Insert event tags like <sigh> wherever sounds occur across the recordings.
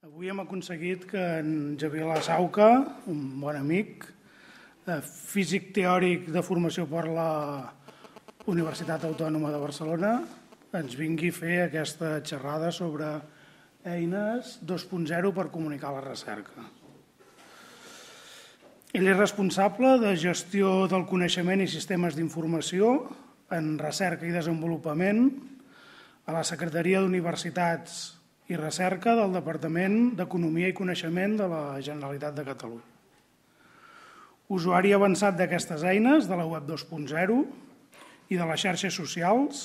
Avui hem aconseguit que en Javier Lasauca, un bon amic, eh, físic teòric de formació per la Universitat Autònoma de Barcelona, ens vingui a fer aquesta xerrada sobre eines 2.0 per comunicar la recerca. Ell és responsable de gestió del coneixement i sistemes d'informació en recerca i desenvolupament a la Secretaria d'Universitats i Recerca del Departament d'Economia i Coneixement de la Generalitat de Catalunya. Usuari avançat d'aquestes eines, de la web 2.0 i de les xarxes socials,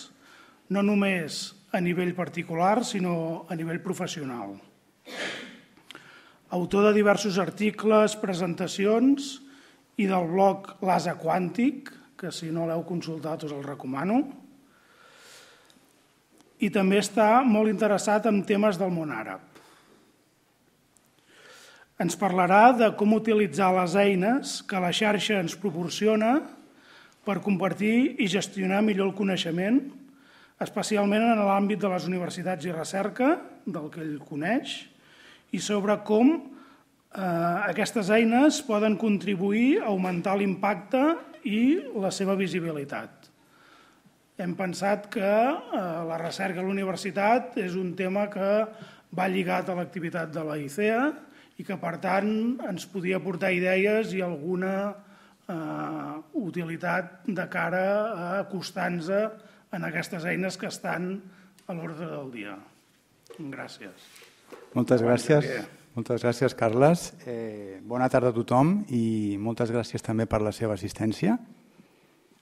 no només a nivell particular, sinó a nivell professional. Autor de diversos articles, presentacions i del blog L'Asa Quàntic, que si no l'heu consultat us el recomano, i també està molt interessat en temes del món àrab. Ens parlarà de com utilitzar les eines que la xarxa ens proporciona per compartir i gestionar millor el coneixement, especialment en l'àmbit de les universitats i recerca, del que ell coneix, i sobre com eh, aquestes eines poden contribuir a augmentar l'impacte i la seva visibilitat hem pensat que eh, la recerca a la universitat és un tema que va lligat a l'activitat de la ICEA i que, per tant, ens podia aportar idees i alguna eh, utilitat de cara a acostar-nos en aquestes eines que estan a l'ordre del dia. Gràcies. Moltes gràcies. Moltes gràcies, Carles. Eh, bona tarda a tothom i moltes gràcies també per la seva assistència.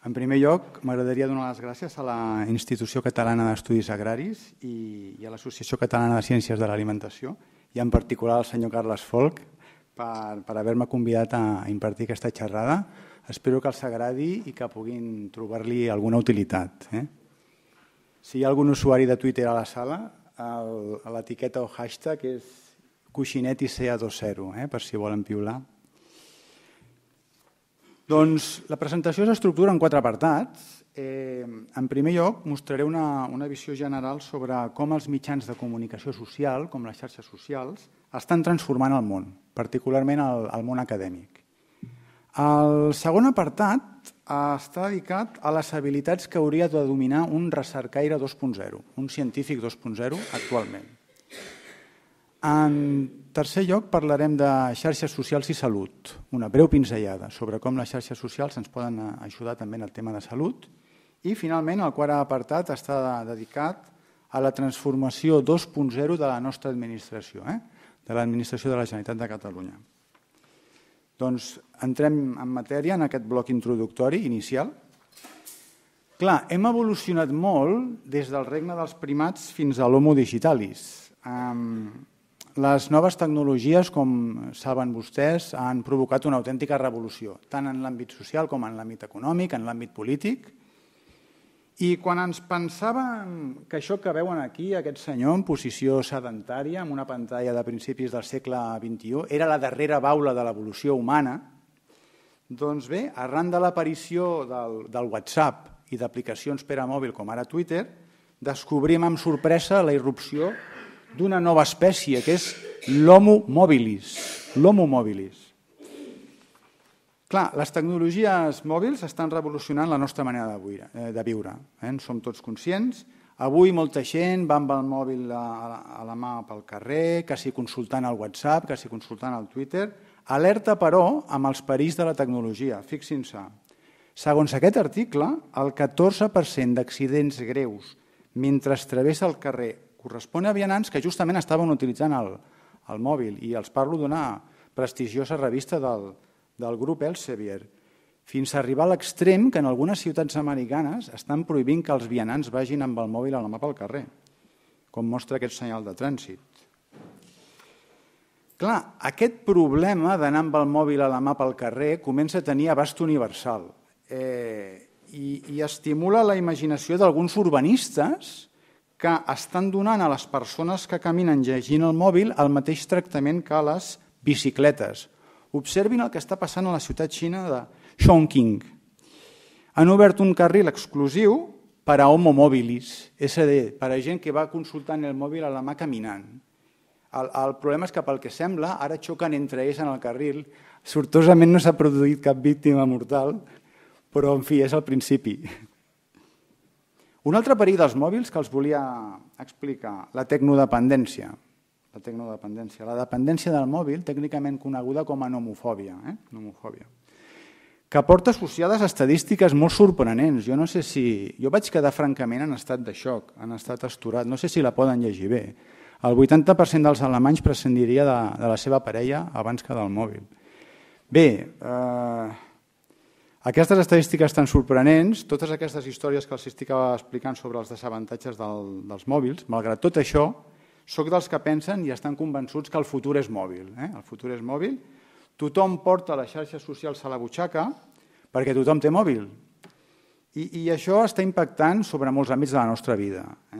En primer lloc, m'agradaria donar les gràcies a la Institució Catalana d'Estudis Agraris i, a l'Associació Catalana de Ciències de l'Alimentació i en particular al senyor Carles Folk per, per haver-me convidat a, a impartir aquesta xerrada. Espero que els agradi i que puguin trobar-li alguna utilitat. Eh? Si hi ha algun usuari de Twitter a la sala, l'etiqueta o hashtag és coixinetica20, eh? per si volen piular. Doncs la presentació s'estructura en quatre apartats. Eh, en primer lloc, mostraré una, una visió general sobre com els mitjans de comunicació social, com les xarxes socials, estan transformant el món, particularment el, el món acadèmic. El segon apartat està dedicat a les habilitats que hauria de dominar un recercaire 2.0, un científic 2.0 actualment. En tercer lloc, parlarem de xarxes socials i salut. Una breu pinzellada sobre com les xarxes socials ens poden eh, ajudar també en el tema de salut. I, finalment, el quart apartat està dedicat a la transformació 2.0 de la nostra administració, eh? de l'administració de la Generalitat de Catalunya. Doncs entrem en matèria en aquest bloc introductori inicial. Clar, hem evolucionat molt des del regne dels primats fins a l'homo digitalis. Eh, les noves tecnologies, com saben vostès, han provocat una autèntica revolució, tant en l'àmbit social com en l'àmbit econòmic, en l'àmbit polític. I quan ens pensàvem que això que veuen aquí, aquest senyor en posició sedentària, amb una pantalla de principis del segle XXI, era la darrera baula de l'evolució humana, doncs bé, arran de l'aparició del, del WhatsApp i d'aplicacions per a mòbil com ara Twitter, descobrim amb sorpresa la irrupció d'una nova espècie, que és l'homo mobilis. L'homo mobilis. Clar, les tecnologies mòbils estan revolucionant la nostra manera de eh, viure. Eh? En som tots conscients. Avui molta gent va amb el mòbil a, la, a la mà pel carrer, quasi consultant el WhatsApp, quasi consultant el Twitter. Alerta, però, amb els perills de la tecnologia. Fixin-se. Segons aquest article, el 14% d'accidents greus mentre es travessa el carrer correspon a vianants que justament estaven utilitzant el, el mòbil i els parlo d'una prestigiosa revista del, del grup Elsevier, fins a arribar a l'extrem que en algunes ciutats americanes estan prohibint que els vianants vagin amb el mòbil a la mà pel carrer, com mostra aquest senyal de trànsit. Clar, aquest problema d'anar amb el mòbil a la mà pel carrer comença a tenir abast universal eh, i, i estimula la imaginació d'alguns urbanistes que estan donant a les persones que caminen llegint el mòbil el mateix tractament que a les bicicletes. Observin el que està passant a la ciutat xina de Chongqing. Han obert un carril exclusiu per a homomobilis, és a dir, per a gent que va consultant el mòbil a la mà caminant. El, el problema és que, pel que sembla, ara xoquen entre ells en el carril. Sortosament no s'ha produït cap víctima mortal, però, en fi, és el principi. Un altre perill dels mòbils que els volia explicar, la tecnodependència. La tecnodependència, la dependència del mòbil, tècnicament coneguda com a nomofòbia, eh? nomofòbia que porta associades a estadístiques molt sorprenents. Jo no sé si... Jo vaig quedar francament en estat de xoc, en estat astorat. No sé si la poden llegir bé. El 80% dels alemanys prescindiria de, de la seva parella abans que del mòbil. Bé, eh, aquestes estadístiques tan sorprenents, totes aquestes històries que els estic explicant sobre els desavantatges del, dels mòbils, malgrat tot això, sóc dels que pensen i estan convençuts que el futur és mòbil. Eh? El futur és mòbil. Tothom porta les xarxes socials a la butxaca perquè tothom té mòbil. I, i això està impactant sobre molts àmbits de la nostra vida. Eh?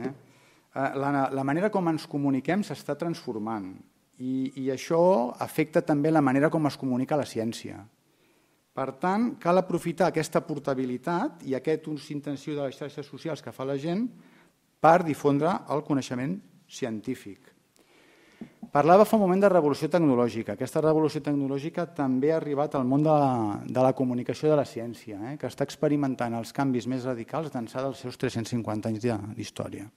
eh la, la manera com ens comuniquem s'està transformant i, i això afecta també la manera com es comunica la ciència. Per tant, cal aprofitar aquesta portabilitat i aquest ús intensiu de les xarxes socials que fa la gent per difondre el coneixement científic. Parlava fa un moment de revolució tecnològica. Aquesta revolució tecnològica també ha arribat al món de la, de la comunicació de la ciència, eh? que està experimentant els canvis més radicals d'ençà dels seus 350 anys d'història. De,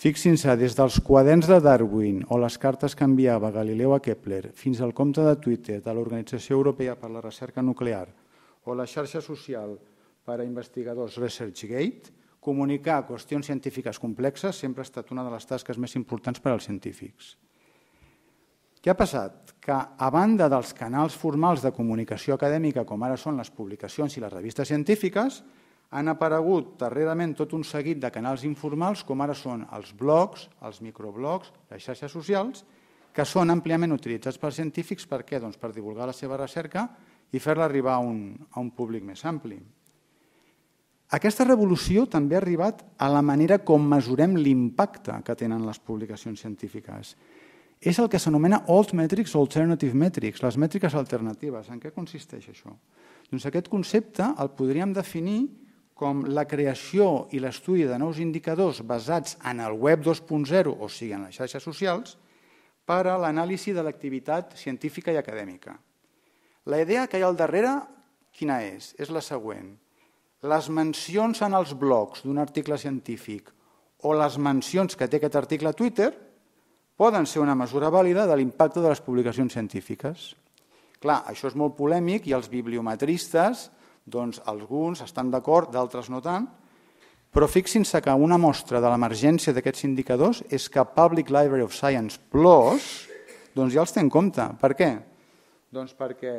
Fixin-se, des dels quaderns de Darwin o les cartes que enviava Galileu a Kepler fins al compte de Twitter de l'Organització Europea per la Recerca Nuclear o la xarxa social per a investigadors ResearchGate, comunicar qüestions científiques complexes sempre ha estat una de les tasques més importants per als científics. Què ha passat? Que a banda dels canals formals de comunicació acadèmica, com ara són les publicacions i les revistes científiques, han aparegut darrerament tot un seguit de canals informals, com ara són els blogs, els microblogs, les xarxes socials, que són àmpliament utilitzats pels científics per què? Doncs per divulgar la seva recerca i fer-la arribar a un, a un públic més ampli. Aquesta revolució també ha arribat a la manera com mesurem l'impacte que tenen les publicacions científiques. És el que s'anomena Old Metrics o Alternative Metrics, les mètriques alternatives. En què consisteix això? Doncs aquest concepte el podríem definir com la creació i l'estudi de nous indicadors basats en el web 2.0, o sigui, en les xarxes socials, per a l'anàlisi de l'activitat científica i acadèmica. La idea que hi ha al darrere, quina és? És la següent. Les mencions en els blogs d'un article científic o les mencions que té aquest article a Twitter poden ser una mesura vàlida de l'impacte de les publicacions científiques. Clar, això és molt polèmic i els bibliometristes doncs alguns estan d'acord, d'altres no tant, però fixin-se que una mostra de l'emergència d'aquests indicadors és que Public Library of Science Plus doncs ja els té en compte. Per què? Doncs perquè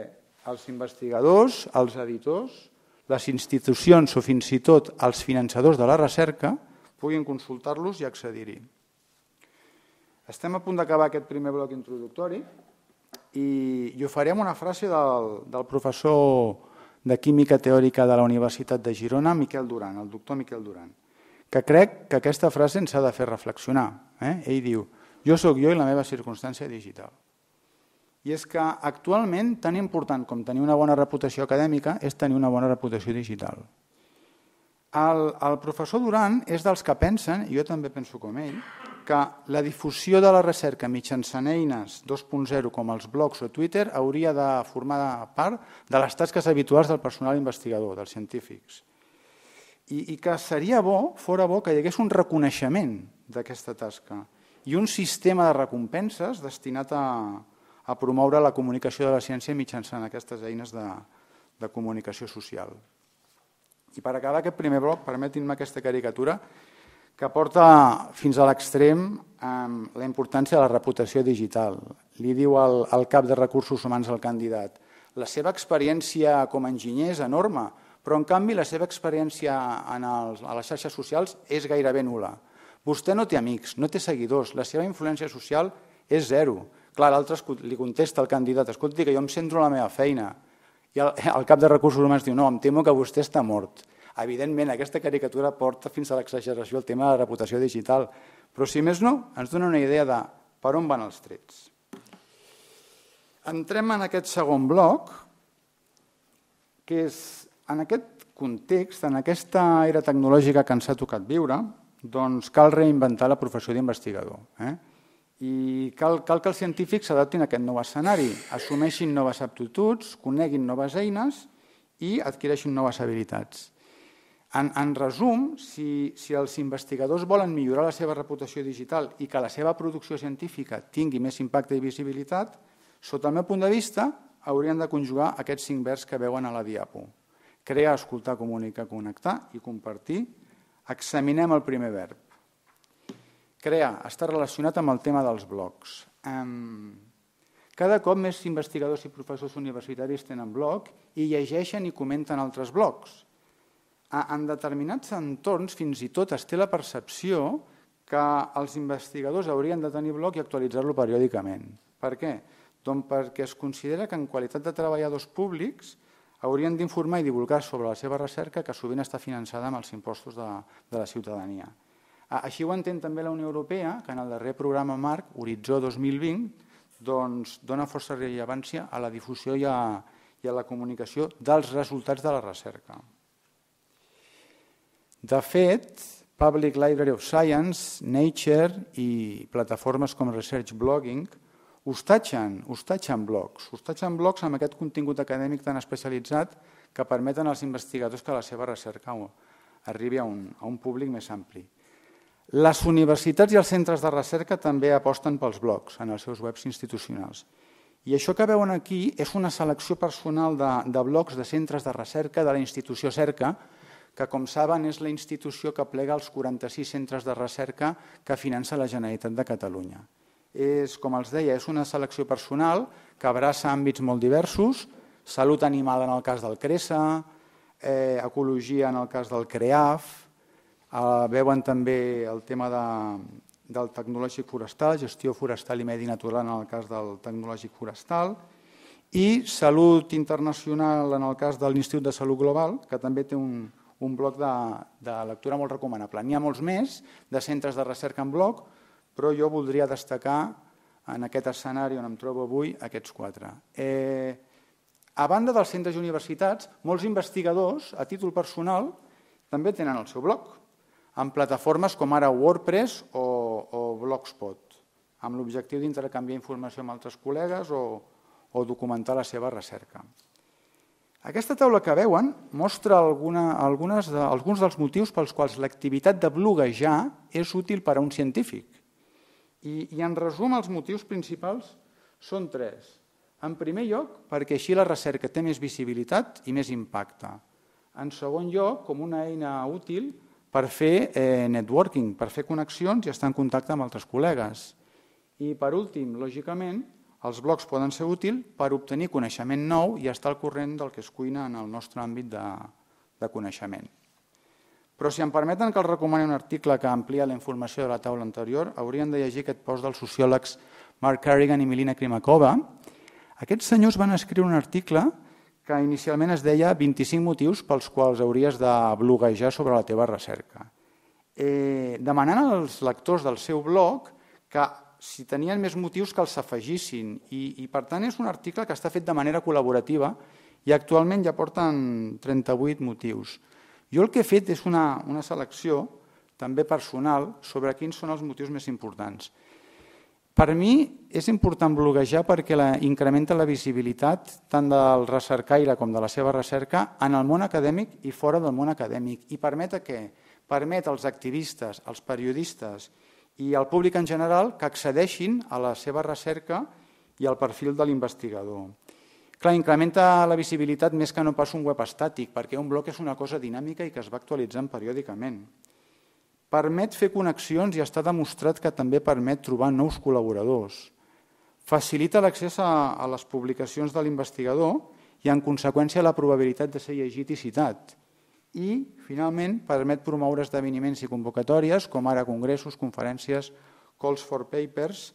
els investigadors, els editors, les institucions o fins i tot els finançadors de la recerca puguin consultar-los i accedir-hi. Estem a punt d'acabar aquest primer bloc introductori i, i ho faré amb una frase del, del professor de Química Teòrica de la Universitat de Girona, Miquel Duran, el doctor Miquel Duran, que crec que aquesta frase ens ha de fer reflexionar. Eh? Ell diu, jo sóc jo i la meva circumstància digital. I és que actualment tan important com tenir una bona reputació acadèmica és tenir una bona reputació digital. El, el professor Duran és dels que pensen, i jo també penso com ell, que la difusió de la recerca mitjançant eines 2.0 com els blogs o Twitter hauria de formar part de les tasques habituals del personal investigador, dels científics. I, i que seria bo, fora bo, que hi hagués un reconeixement d'aquesta tasca i un sistema de recompenses destinat a, a promoure la comunicació de la ciència mitjançant aquestes eines de, de comunicació social. I per acabar aquest primer bloc, permetin-me aquesta caricatura, que porta fins a l'extrem amb la importància de la reputació digital. Li diu al, cap de recursos humans al candidat, la seva experiència com a enginyer és enorme, però en canvi la seva experiència en els, a les xarxes socials és gairebé nula. Vostè no té amics, no té seguidors, la seva influència social és zero. Clar, l'altre li contesta al candidat, escolti, que jo em centro en la meva feina. I el, el cap de recursos humans diu, no, em temo que vostè està mort. Evidentment, aquesta caricatura porta fins a l'exageració el tema de la reputació digital, però si més no, ens dona una idea de per on van els trets. Entrem en aquest segon bloc, que és en aquest context, en aquesta era tecnològica que ens ha tocat viure, doncs cal reinventar la professió d'investigador. Eh? I cal, cal que els científics s'adaptin a aquest nou escenari, assumeixin noves aptituds, coneguin noves eines i adquireixin noves habilitats. En, en resum, si, si els investigadors volen millorar la seva reputació digital i que la seva producció científica tingui més impacte i visibilitat, sota el meu punt de vista, haurien de conjugar aquests cinc verbs que veuen a la diapo. Crear, escoltar, comunicar, connectar i compartir. Examinem el primer verb. Crear està relacionat amb el tema dels blogs. Cada cop més investigadors i professors universitaris tenen blog i llegeixen i comenten altres blogs en determinats entorns fins i tot es té la percepció que els investigadors haurien de tenir bloc i actualitzar-lo periòdicament. Per què? Doncs perquè es considera que en qualitat de treballadors públics haurien d'informar i divulgar sobre la seva recerca que sovint està finançada amb els impostos de, de la ciutadania. Així ho entén també la Unió Europea, que en el darrer programa marc, Horitzó 2020, doncs, dona força rellevància a la difusió i a, i a la comunicació dels resultats de la recerca. De fet, Public Library of Science, Nature i plataformes com Research Blogging hostatgen, hostatgen blogs, hostatgen blogs amb aquest contingut acadèmic tan especialitzat que permeten als investigadors que la seva recerca arribi a un, a un públic més ampli. Les universitats i els centres de recerca també aposten pels blogs en els seus webs institucionals. I això que veuen aquí és una selecció personal de, de blogs de centres de recerca de la institució cerca, que com saben és la institució que plega els 46 centres de recerca que finança la Generalitat de Catalunya. És, com els deia, és una selecció personal que abraça àmbits molt diversos, salut animal en el cas del CRESA, eh, ecologia en el cas del CREAF, eh, veuen també el tema de, del tecnològic forestal, gestió forestal i medi natural en el cas del tecnològic forestal, i salut internacional en el cas de l'Institut de Salut Global, que també té un, un bloc de, de lectura molt recomanable. N'hi ha molts més de centres de recerca en bloc, però jo voldria destacar en aquest escenari on em trobo avui aquests quatre. Eh, a banda dels centres i universitats, molts investigadors, a títol personal, també tenen el seu bloc, amb plataformes com ara WordPress o, o Blogspot, amb l'objectiu d'intercanviar informació amb altres col·legues o, o documentar la seva recerca. Aquesta taula que veuen mostra alguna, algunes de, alguns dels motius pels quals l'activitat de bloguejar és útil per a un científic. I, I en resum, els motius principals són tres. En primer lloc, perquè així la recerca té més visibilitat i més impacte. En segon lloc, com una eina útil per fer eh, networking, per fer connexions i estar en contacte amb altres col·legues. I per últim, lògicament, els blogs poden ser útils per obtenir coneixement nou i estar al corrent del que es cuina en el nostre àmbit de, de coneixement. Però si em permeten que els recomani un article que amplia la informació de la taula anterior, haurien de llegir aquest post dels sociòlegs Mark Carrigan i Milina Krimakova. Aquests senyors van escriure un article que inicialment es deia 25 motius pels quals hauries de bloguejar sobre la teva recerca. Eh, demanant als lectors del seu blog que si tenien més motius que els afegissin. I, I, per tant, és un article que està fet de manera col·laborativa i actualment ja porten 38 motius. Jo el que he fet és una, una selecció, també personal, sobre quins són els motius més importants. Per mi és important bloguejar perquè la, incrementa la visibilitat tant del recercaire com de la seva recerca en el món acadèmic i fora del món acadèmic i permet que permet als activistes, als periodistes i al públic en general que accedeixin a la seva recerca i al perfil de l'investigador. Clar, incrementa la visibilitat més que no pas un web estàtic, perquè un blog és una cosa dinàmica i que es va actualitzant periòdicament. Permet fer connexions i està demostrat que també permet trobar nous col·laboradors. Facilita l'accés a, a les publicacions de l'investigador i, en conseqüència, la probabilitat de ser llegit i citat i, finalment, permet promoure esdeveniments i convocatòries, com ara congressos, conferències, calls for papers,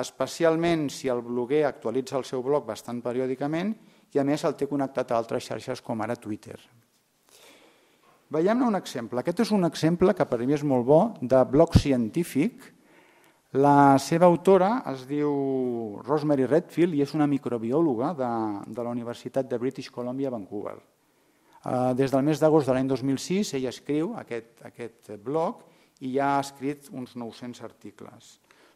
especialment si el bloguer actualitza el seu blog bastant periòdicament i, a més, el té connectat a altres xarxes com ara Twitter. Veiem-ne un exemple. Aquest és un exemple que per mi és molt bo de blog científic. La seva autora es diu Rosemary Redfield i és una microbiòloga de, de la Universitat de British Columbia a Vancouver. Eh, des del mes d'agost de l'any 2006 ella escriu aquest, aquest blog i ja ha escrit uns 900 articles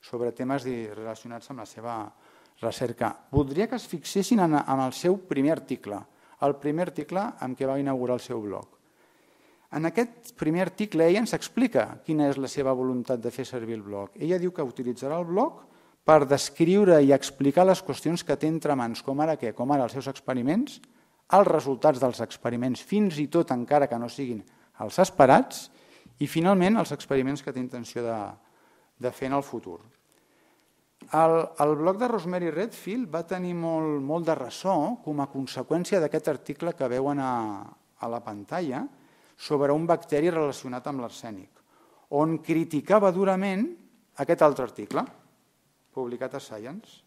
sobre temes relacionats amb la seva recerca. Voldria que es fixessin en, en el seu primer article, el primer article amb què va inaugurar el seu blog. En aquest primer article ella ens explica quina és la seva voluntat de fer servir el blog. Ella diu que utilitzarà el blog per descriure i explicar les qüestions que té entre mans, com ara què? Com ara els seus experiments, els resultats dels experiments, fins i tot encara que no siguin els esperats, i finalment els experiments que té intenció de, de fer en el futur. El, el blog de Rosemary Redfield va tenir molt, molt de ressò com a conseqüència d'aquest article que veuen a, a la pantalla sobre un bacteri relacionat amb l'arsènic, on criticava durament aquest altre article, publicat a Science.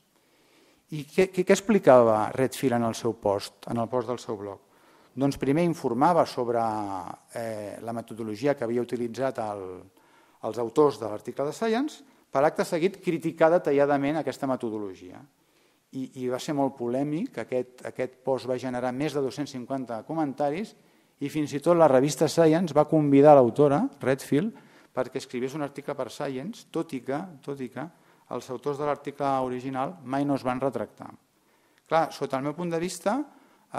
I què, què explicava Redfield en el seu post, en el post del seu blog? Doncs primer informava sobre eh, la metodologia que havia utilitzat el, els autors de l'article de Science, per acte seguit criticar detalladament aquesta metodologia. I, i va ser molt polèmic, aquest, aquest post va generar més de 250 comentaris i fins i tot la revista Science va convidar l'autora, Redfield, perquè escrivís un article per Science, tot i que, tot i que els autors de l'article original mai no es van retractar. Clar, sota el meu punt de vista,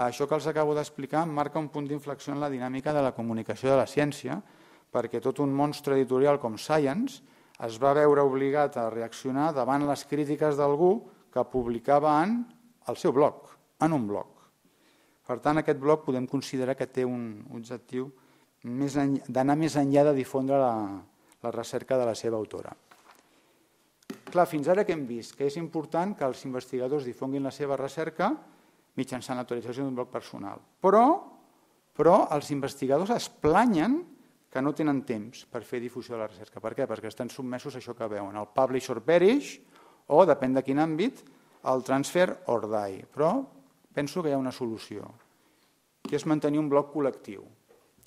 això que els acabo d'explicar marca un punt d'inflexió en la dinàmica de la comunicació de la ciència, perquè tot un monstre editorial com Science es va veure obligat a reaccionar davant les crítiques d'algú que publicava en el seu blog, en un blog. Per tant, aquest blog podem considerar que té un objectiu d'anar més enllà de difondre la, la recerca de la seva autora. Clar, fins ara que hem vist? Que és important que els investigadors difonguin la seva recerca mitjançant l'autorització d'un bloc personal. Però, però els investigadors es planyen que no tenen temps per fer difusió de la recerca. Per què? Perquè estan submesos a això que veuen, el publish or perish, o, depèn de quin àmbit, el transfer or die. Però penso que hi ha una solució, que és mantenir un bloc col·lectiu.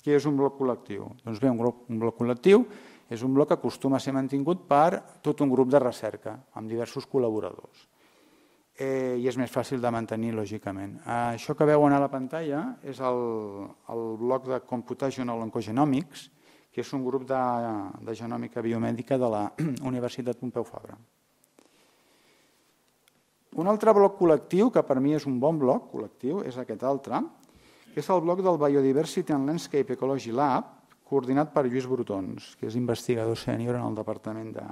Què és un bloc col·lectiu? Doncs bé, un bloc, un bloc col·lectiu és un bloc que acostuma a ser mantingut per tot un grup de recerca, amb diversos col·laboradors. Eh, I és més fàcil de mantenir, lògicament. Eh, això que veuen a la pantalla és el, el bloc de Computational Oncogenomics, que és un grup de, de genòmica biomèdica de la <clears throat> Universitat Pompeu Fabra. Un altre bloc col·lectiu, que per mi és un bon bloc col·lectiu, és aquest altre, que és el bloc del Biodiversity and Landscape Ecology Lab, coordinat per Lluís Brutons, que és investigador sènior en el Departament de,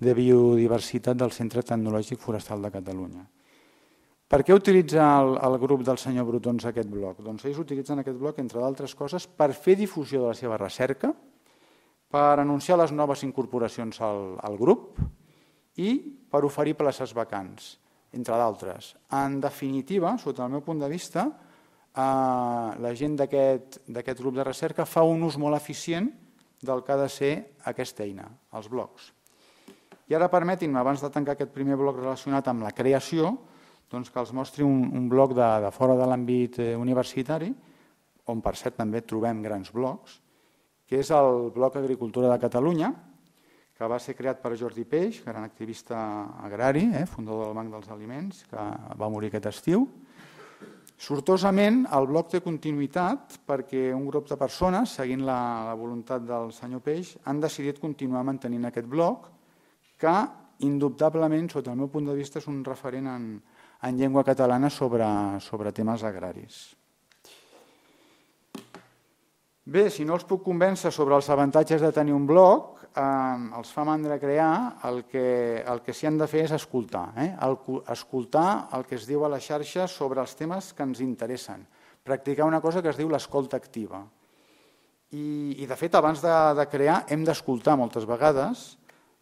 de Biodiversitat del Centre Tecnològic Forestal de Catalunya. Per què utilitza el, el grup del senyor Brutons aquest bloc? Doncs ells utilitzen aquest bloc, entre d'altres coses, per fer difusió de la seva recerca, per anunciar les noves incorporacions al, al grup i per oferir places vacants, entre d'altres. En definitiva, sota el meu punt de vista, la gent d'aquest grup de recerca fa un ús molt eficient del que ha de ser aquesta eina, els blocs. I ara permetin-me, abans de tancar aquest primer bloc relacionat amb la creació, doncs que els mostri un, un bloc de, de fora de l'àmbit eh, universitari, on per cert també trobem grans blocs, que és el bloc Agricultura de Catalunya, que va ser creat per Jordi Peix, gran activista agrari, eh, fundador del Banc dels Aliments, que va morir aquest estiu, Sortosament, el bloc té continuïtat perquè un grup de persones, seguint la, la voluntat del senyor Peix, han decidit continuar mantenint aquest bloc que, indubtablement, sota el meu punt de vista, és un referent en, en llengua catalana sobre, sobre temes agraris. Bé, si no els puc convèncer sobre els avantatges de tenir un bloc, eh, els fa mandra crear, el que, el que s'hi han de fer és escoltar. Eh? El, escoltar el que es diu a la xarxa sobre els temes que ens interessen. Practicar una cosa que es diu l'escolta activa. I, I, de fet, abans de, de crear hem d'escoltar moltes vegades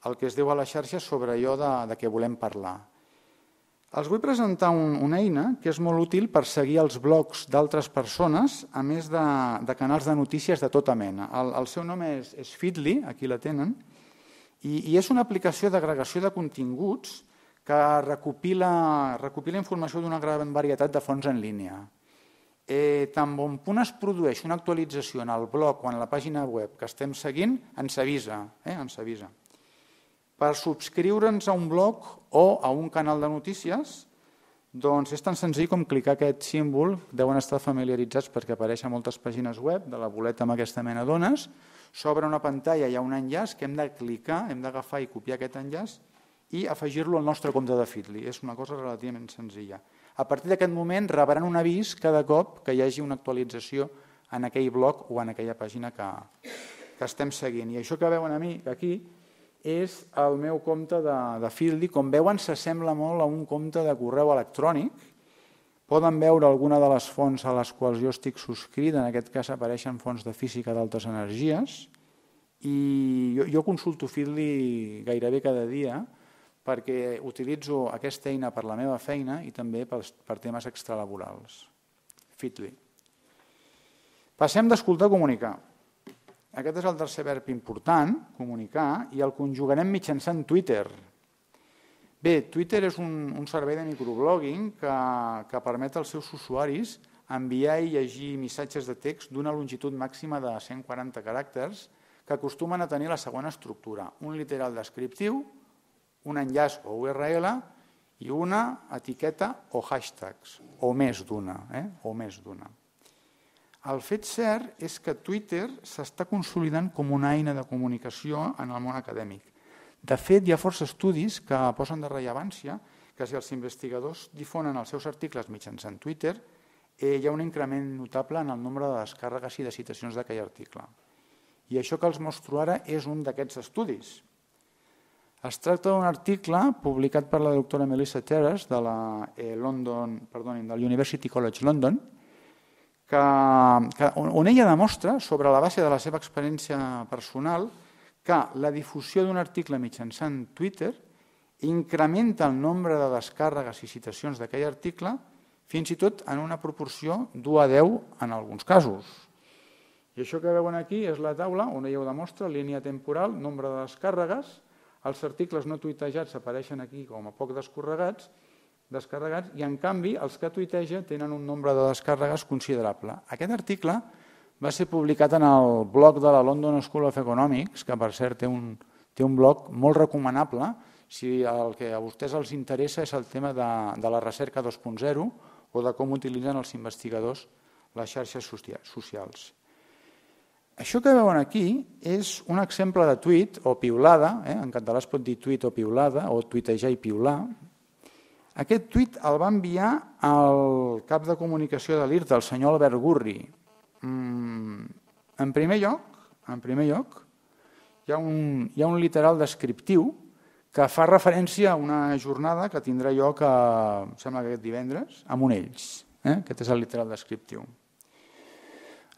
el que es diu a la xarxa sobre allò de, de què volem parlar. Els vull presentar un, una eina que és molt útil per seguir els blogs d'altres persones, a més de, de canals de notícies de tota mena. El, el seu nom és, és Feedly, aquí la tenen, i, i és una aplicació d'agregació de continguts que recopila, recopila informació d'una gran varietat de fonts en línia. Eh, tan bon punt es produeix una actualització en el blog o en la pàgina web que estem seguint, ens avisa. Eh, ens avisa. Per subscriure'ns a un blog o a un canal de notícies, doncs és tan senzill com clicar aquest símbol, deuen estar familiaritzats perquè apareix a moltes pàgines web de la boleta amb aquesta mena d'ones, s'obre una pantalla, hi ha un enllaç que hem de clicar, hem d'agafar i copiar aquest enllaç i afegir-lo al nostre compte de Fitly. És una cosa relativament senzilla. A partir d'aquest moment rebran un avís cada cop que hi hagi una actualització en aquell blog o en aquella pàgina que, que estem seguint. I això que veuen a mi aquí és el meu compte de, de Fieldy. Com veuen, s'assembla molt a un compte de correu electrònic. Poden veure alguna de les fonts a les quals jo estic subscrit, en aquest cas apareixen fonts de física d'altes energies, i jo, jo consulto Fieldy gairebé cada dia perquè utilitzo aquesta eina per la meva feina i també per, per temes extralaborals. Fitly. Passem d'escoltar a comunicar. Aquest és el tercer verb important, comunicar, i el conjugarem mitjançant Twitter. Bé, Twitter és un, un servei de microblogging que, que permet als seus usuaris enviar i llegir missatges de text d'una longitud màxima de 140 caràcters que acostumen a tenir la següent estructura, un literal descriptiu, un enllaç o URL i una etiqueta o hashtags, o més d'una, eh? o més d'una. El fet cert és que Twitter s'està consolidant com una eina de comunicació en el món acadèmic. De fet, hi ha força estudis que posen de rellevància que si els investigadors difonen els seus articles mitjançant Twitter, eh, hi ha un increment notable en el nombre de descàrregues i de citacions d'aquell article. I això que els mostro ara és un d'aquests estudis. Es tracta d'un article publicat per la doctora Melissa Terres de la eh, London, perdoni, del University College London, que, que, on ella demostra, sobre la base de la seva experiència personal, que la difusió d'un article mitjançant Twitter incrementa el nombre de descàrregues i citacions d'aquell article fins i tot en una proporció d'1 a 10 en alguns casos. I això que veuen aquí és la taula on ella ho demostra, línia temporal, nombre de descàrregues, els articles no tuitejats apareixen aquí com a poc descorregats descarregats i, en canvi, els que tuiteja tenen un nombre de descàrregues considerable. Aquest article va ser publicat en el blog de la London School of Economics, que per cert té un, té un blog molt recomanable si el que a vostès els interessa és el tema de, de la recerca 2.0 o de com utilitzen els investigadors les xarxes socials. Això que veuen aquí és un exemple de tuit o piulada, eh? en català es pot dir tuit o piulada, o tuitejar i piular, aquest tuit el va enviar al cap de comunicació de l'IRT, el senyor Albert Gurri. Mm, en primer lloc, en primer lloc hi, ha un, hi ha un literal descriptiu que fa referència a una jornada que tindrà lloc, a, sembla que aquest divendres, a Monells. Eh? Aquest és el literal descriptiu.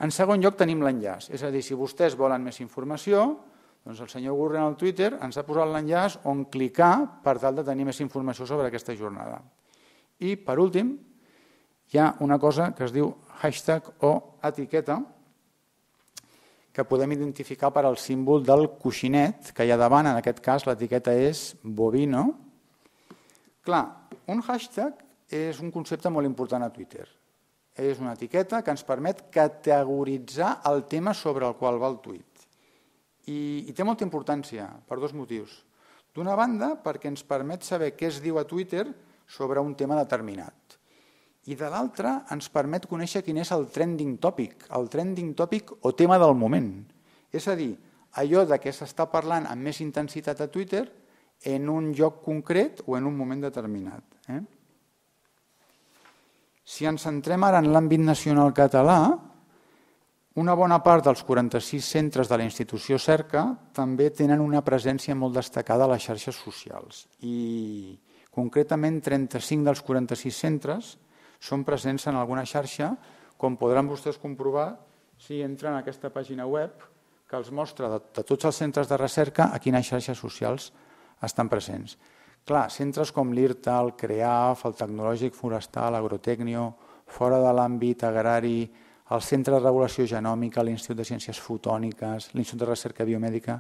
En segon lloc tenim l'enllaç, és a dir, si vostès volen més informació, doncs el senyor Gurren al Twitter ens ha posat l'enllaç on clicar per tal de tenir més informació sobre aquesta jornada. I, per últim, hi ha una cosa que es diu hashtag o etiqueta que podem identificar per al símbol del coixinet que hi ha davant, en aquest cas l'etiqueta és bovino. Clar, un hashtag és un concepte molt important a Twitter. És una etiqueta que ens permet categoritzar el tema sobre el qual va el tuit. I, i té molta importància per dos motius. D'una banda, perquè ens permet saber què es diu a Twitter sobre un tema determinat. I de l'altra, ens permet conèixer quin és el trending topic, el trending topic o tema del moment. És a dir, allò de què s'està parlant amb més intensitat a Twitter en un lloc concret o en un moment determinat. Eh? Si ens centrem ara en l'àmbit nacional català, una bona part dels 46 centres de la institució cerca també tenen una presència molt destacada a les xarxes socials i concretament 35 dels 46 centres són presents en alguna xarxa, com podran vostès comprovar si entren a aquesta pàgina web que els mostra de, de tots els centres de recerca a quines xarxes socials estan presents. Clar, centres com l'IRTA, el CREAF, el Tecnològic Forestal, l'Agrotecnio, fora de l'àmbit agrari, el Centre de Regulació Genòmica, l'Institut de Ciències Fotòniques, l'Institut de Recerca Biomèdica,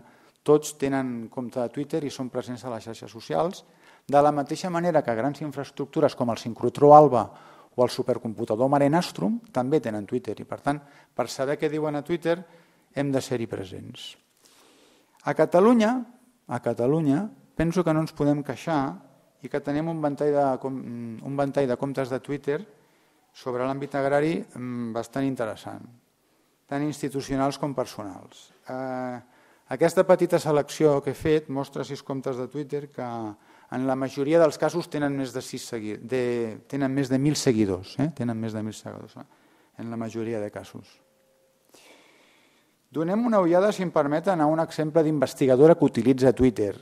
tots tenen compte de Twitter i són presents a les xarxes socials, de la mateixa manera que grans infraestructures com el sincrotró Alba o el supercomputador Mare Nostrum també tenen Twitter i, per tant, per saber què diuen a Twitter hem de ser-hi presents. A Catalunya, a Catalunya, penso que no ens podem queixar i que tenim un ventall de, un ventall de comptes de Twitter sobre l'àmbit agrari mm, bastant interessant, tant institucionals com personals. Eh, aquesta petita selecció que he fet mostra sis comptes de Twitter que en la majoria dels casos tenen més de, 6 seguidors, de, tenen més de 1.000 seguidors. Eh? Tenen més de 1.000 seguidors eh? en la majoria de casos. Donem una ullada, si em permeten, a un exemple d'investigadora que utilitza Twitter.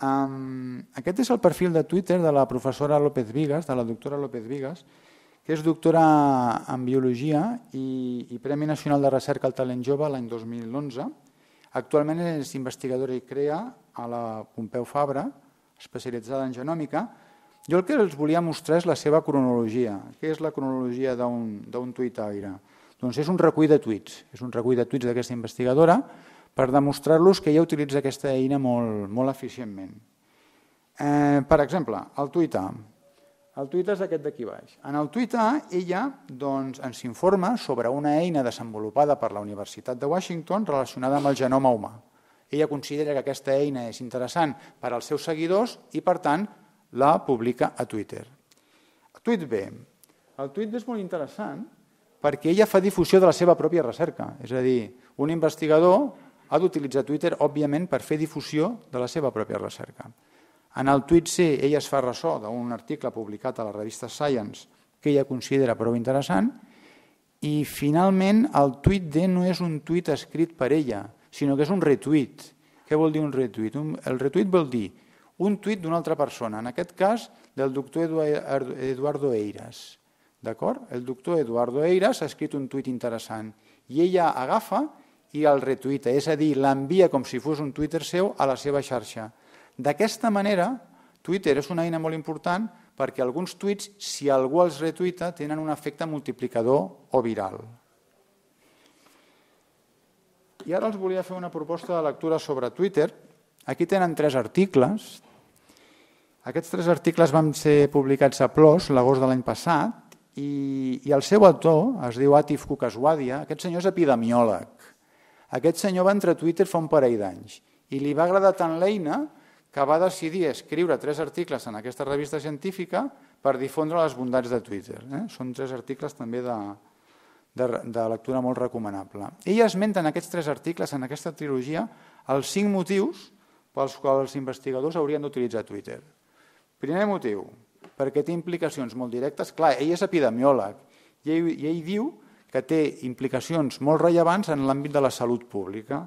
Um, aquest és el perfil de Twitter de la professora López Vigas, de la doctora López Vigas, és doctora en Biologia i, i Premi Nacional de Recerca al Talent Jove l'any 2011. Actualment és investigadora i crea a la Pompeu Fabra, especialitzada en genòmica. Jo el que els volia mostrar és la seva cronologia. Què és la cronologia d'un tuit a aire? Doncs és un recull de tuits, és un recull de tuits d'aquesta investigadora per demostrar-los que ella utilitza aquesta eina molt, molt eficientment. Eh, per exemple, el Twitter, el Twitter és aquest d'aquí baix. En el Twitter ella doncs, ens informa sobre una eina desenvolupada per la Universitat de Washington relacionada amb el genoma humà. Ella considera que aquesta eina és interessant per als seus seguidors i, per tant, la publica a Twitter. Tuit B. El tuit B és molt interessant perquè ella fa difusió de la seva pròpia recerca. És a dir, un investigador ha d'utilitzar Twitter, òbviament, per fer difusió de la seva pròpia recerca. En el tuit C, ella es fa ressò d'un article publicat a la revista Science que ella considera prou interessant i finalment el tuit D no és un tuit escrit per ella, sinó que és un retuit. Què vol dir un retuit? Un, el retuit vol dir un tuit d'una altra persona, en aquest cas del doctor Eduardo Eiras. D'acord? El doctor Eduardo Eiras ha escrit un tuit interessant i ella agafa i el retuita, és a dir, l'envia com si fos un Twitter seu a la seva xarxa. D'aquesta manera, Twitter és una eina molt important perquè alguns tuits, si algú els retuita, tenen un efecte multiplicador o viral. I ara els volia fer una proposta de lectura sobre Twitter. Aquí tenen tres articles. Aquests tres articles van ser publicats a PLOS l'agost de l'any passat i, i el seu autor es diu Atif Kukaswadia. Aquest senyor és epidemiòleg. Aquest senyor va entrar a Twitter fa un parell d'anys i li va agradar tant l'eina que que va decidir escriure tres articles en aquesta revista científica per difondre les bondats de Twitter. Eh? Són tres articles també de, de, de lectura molt recomanable. Ell esmenta en aquests tres articles, en aquesta trilogia, els cinc motius pels quals els investigadors haurien d'utilitzar Twitter. Primer motiu, perquè té implicacions molt directes. Clar, ell és epidemiòleg i ell, i ell diu que té implicacions molt rellevants en l'àmbit de la salut pública.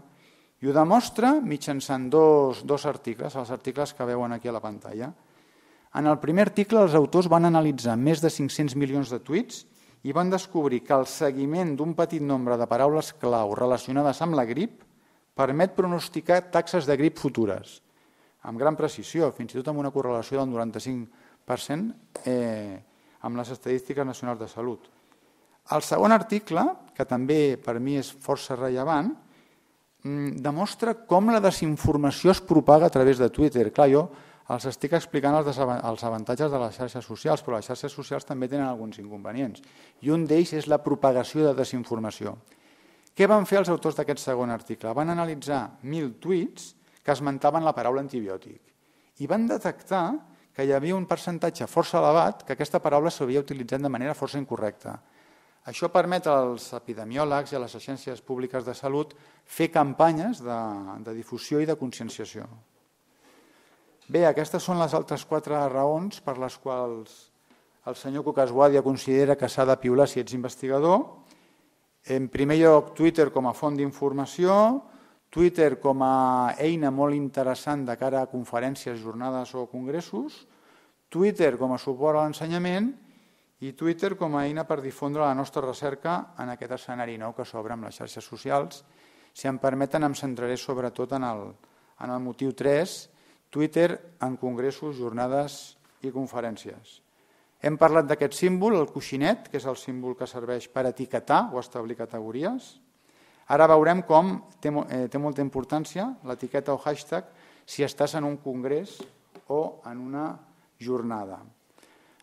I ho demostra mitjançant dos, dos articles, els articles que veuen aquí a la pantalla. En el primer article, els autors van analitzar més de 500 milions de tuits i van descobrir que el seguiment d'un petit nombre de paraules clau relacionades amb la grip permet pronosticar taxes de grip futures, amb gran precisió, fins i tot amb una correlació del 95% eh, amb les estadístiques nacionals de salut. El segon article, que també per mi és força rellevant, Mm, demostra com la desinformació es propaga a través de Twitter. Clar, jo els estic explicant els, els avantatges de les xarxes socials, però les xarxes socials també tenen alguns inconvenients. I un d'ells és la propagació de desinformació. Què van fer els autors d'aquest segon article? Van analitzar 1.000 tuits que esmentaven la paraula antibiòtic i van detectar que hi havia un percentatge força elevat que aquesta paraula s'havia utilitzat de manera força incorrecta. Això permet als epidemiòlegs i a les agències públiques de salut fer campanyes de, de difusió i de conscienciació. Bé, aquestes són les altres quatre raons per les quals el senyor Cucasguàdia considera que s'ha de piular si ets investigador. En primer lloc, Twitter com a font d'informació, Twitter com a eina molt interessant de cara a conferències, jornades o congressos, Twitter com a suport a l'ensenyament i Twitter com a eina per difondre la nostra recerca en aquest escenari nou que s'obre amb les xarxes socials. Si em permeten, em centraré sobretot en el, en el motiu 3, Twitter en congressos, jornades i conferències. Hem parlat d'aquest símbol, el coixinet, que és el símbol que serveix per etiquetar o establir categories. Ara veurem com té, eh, té molta importància l'etiqueta o hashtag si estàs en un congrés o en una jornada.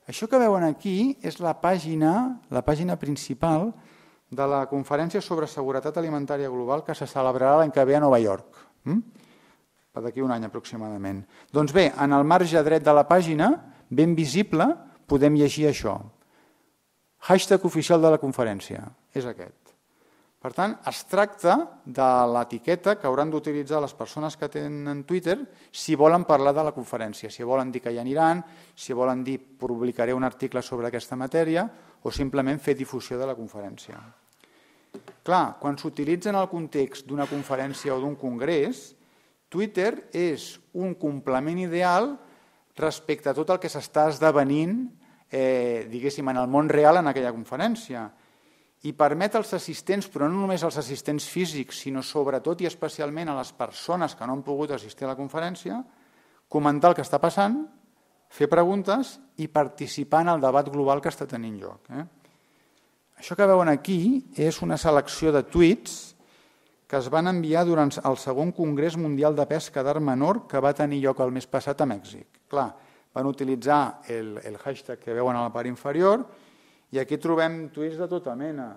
Això que veuen aquí és la pàgina, la pàgina principal de la Conferència sobre Seguretat Alimentària Global que se celebrarà l'any que ve a Nova York, hm? per d'aquí un any aproximadament. Doncs bé, en el marge dret de la pàgina, ben visible, podem llegir això. Hashtag oficial de la conferència, és aquest. Per tant, es tracta de l'etiqueta que hauran d'utilitzar les persones que tenen Twitter si volen parlar de la conferència, si volen dir que hi aniran, si volen dir publicaré un article sobre aquesta matèria o simplement fer difusió de la conferència. Clar, quan s'utilitza en el context d'una conferència o d'un congrés, Twitter és un complement ideal respecte a tot el que s'està esdevenint eh, diguéssim, en el món real en aquella conferència i permet als assistents, però no només als assistents físics, sinó sobretot i especialment a les persones que no han pogut assistir a la conferència, comentar el que està passant, fer preguntes i participar en el debat global que està tenint lloc. Eh? Això que veuen aquí és una selecció de tuits que es van enviar durant el segon Congrés Mundial de Pesca d'Art Menor que va tenir lloc el mes passat a Mèxic. Clar, van utilitzar el, el hashtag que veuen a la part inferior, i aquí trobem tuits de tota mena,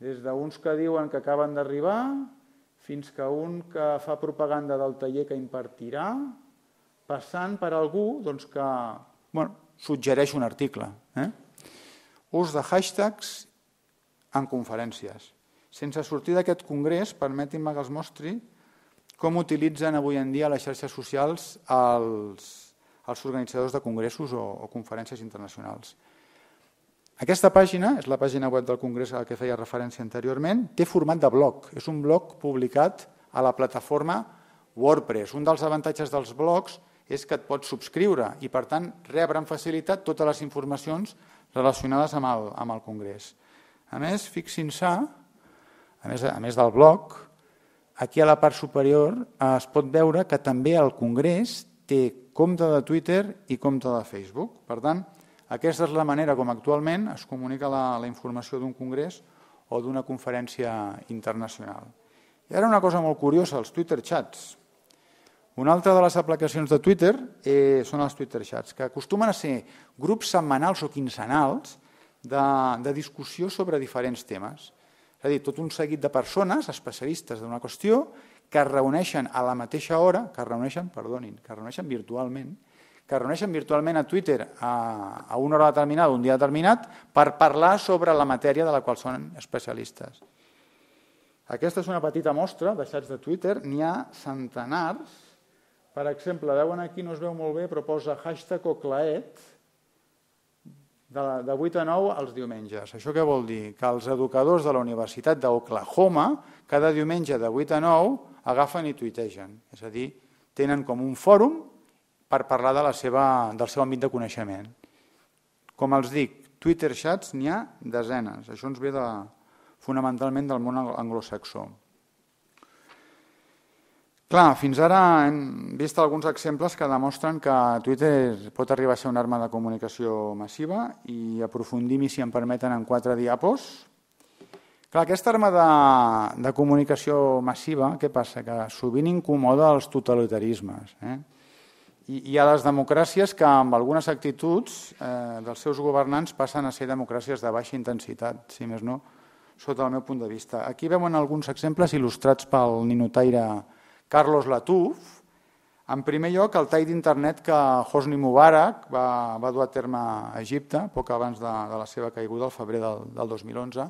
des d'uns que diuen que acaben d'arribar, fins que un que fa propaganda del taller que impartirà, passant per algú doncs, que bueno, suggereix un article. Eh? Ús de hashtags en conferències. Sense sortir d'aquest congrés, permetin-me que els mostri com utilitzen avui en dia les xarxes socials els, els organitzadors de congressos o, o conferències internacionals. Aquesta pàgina, és la pàgina web del Congrés a què feia referència anteriorment, té format de blog. És un blog publicat a la plataforma WordPress. Un dels avantatges dels blogs és que et pots subscriure i, per tant, rebre amb facilitat totes les informacions relacionades amb el, amb el Congrés. A més, fixin-se, a més, a més del blog, aquí a la part superior es pot veure que també el Congrés té compte de Twitter i compte de Facebook. Per tant, aquesta és la manera com actualment es comunica la, la informació d'un congrés o d'una conferència internacional. I ara una cosa molt curiosa, els Twitter Chats. Una altra de les aplicacions de Twitter eh, són els Twitter Chats, que acostumen a ser grups setmanals o quinzenals de, de discussió sobre diferents temes. És a dir, tot un seguit de persones, especialistes d'una qüestió, que es reuneixen a la mateixa hora, que es reuneixen, perdonin, que es reuneixen virtualment, que reuneixen virtualment a Twitter a, a una hora determinada, un dia determinat, per parlar sobre la matèria de la qual són especialistes. Aquesta és una petita mostra de xats de Twitter, n'hi ha centenars. Per exemple, veuen aquí, no es veu molt bé, però posa hashtag oclaet de, de 8 a 9 els diumenges. Això què vol dir? Que els educadors de la Universitat d'Oklahoma cada diumenge de 8 a 9 agafen i tuitegen. És a dir, tenen com un fòrum per parlar de la seva, del seu àmbit de coneixement. Com els dic, Twitter chats n'hi ha desenes. Això ens ve de, fonamentalment del món anglosaxó. Clar, fins ara hem vist alguns exemples que demostren que Twitter pot arribar a ser una arma de comunicació massiva i aprofundim i si em permeten, en quatre diapos. Clar, aquesta arma de, de comunicació massiva, què passa? Que sovint incomoda els totalitarismes. Eh? I hi ha les democràcies que amb algunes actituds eh, dels seus governants passen a ser democràcies de baixa intensitat, si més no, sota el meu punt de vista. Aquí veuen alguns exemples il·lustrats pel ninotaire Carlos Latuf. En primer lloc, el tall d'internet que Hosni Mubarak va, va dur a terme a Egipte poc abans de, de la seva caiguda al febrer del, del 2011.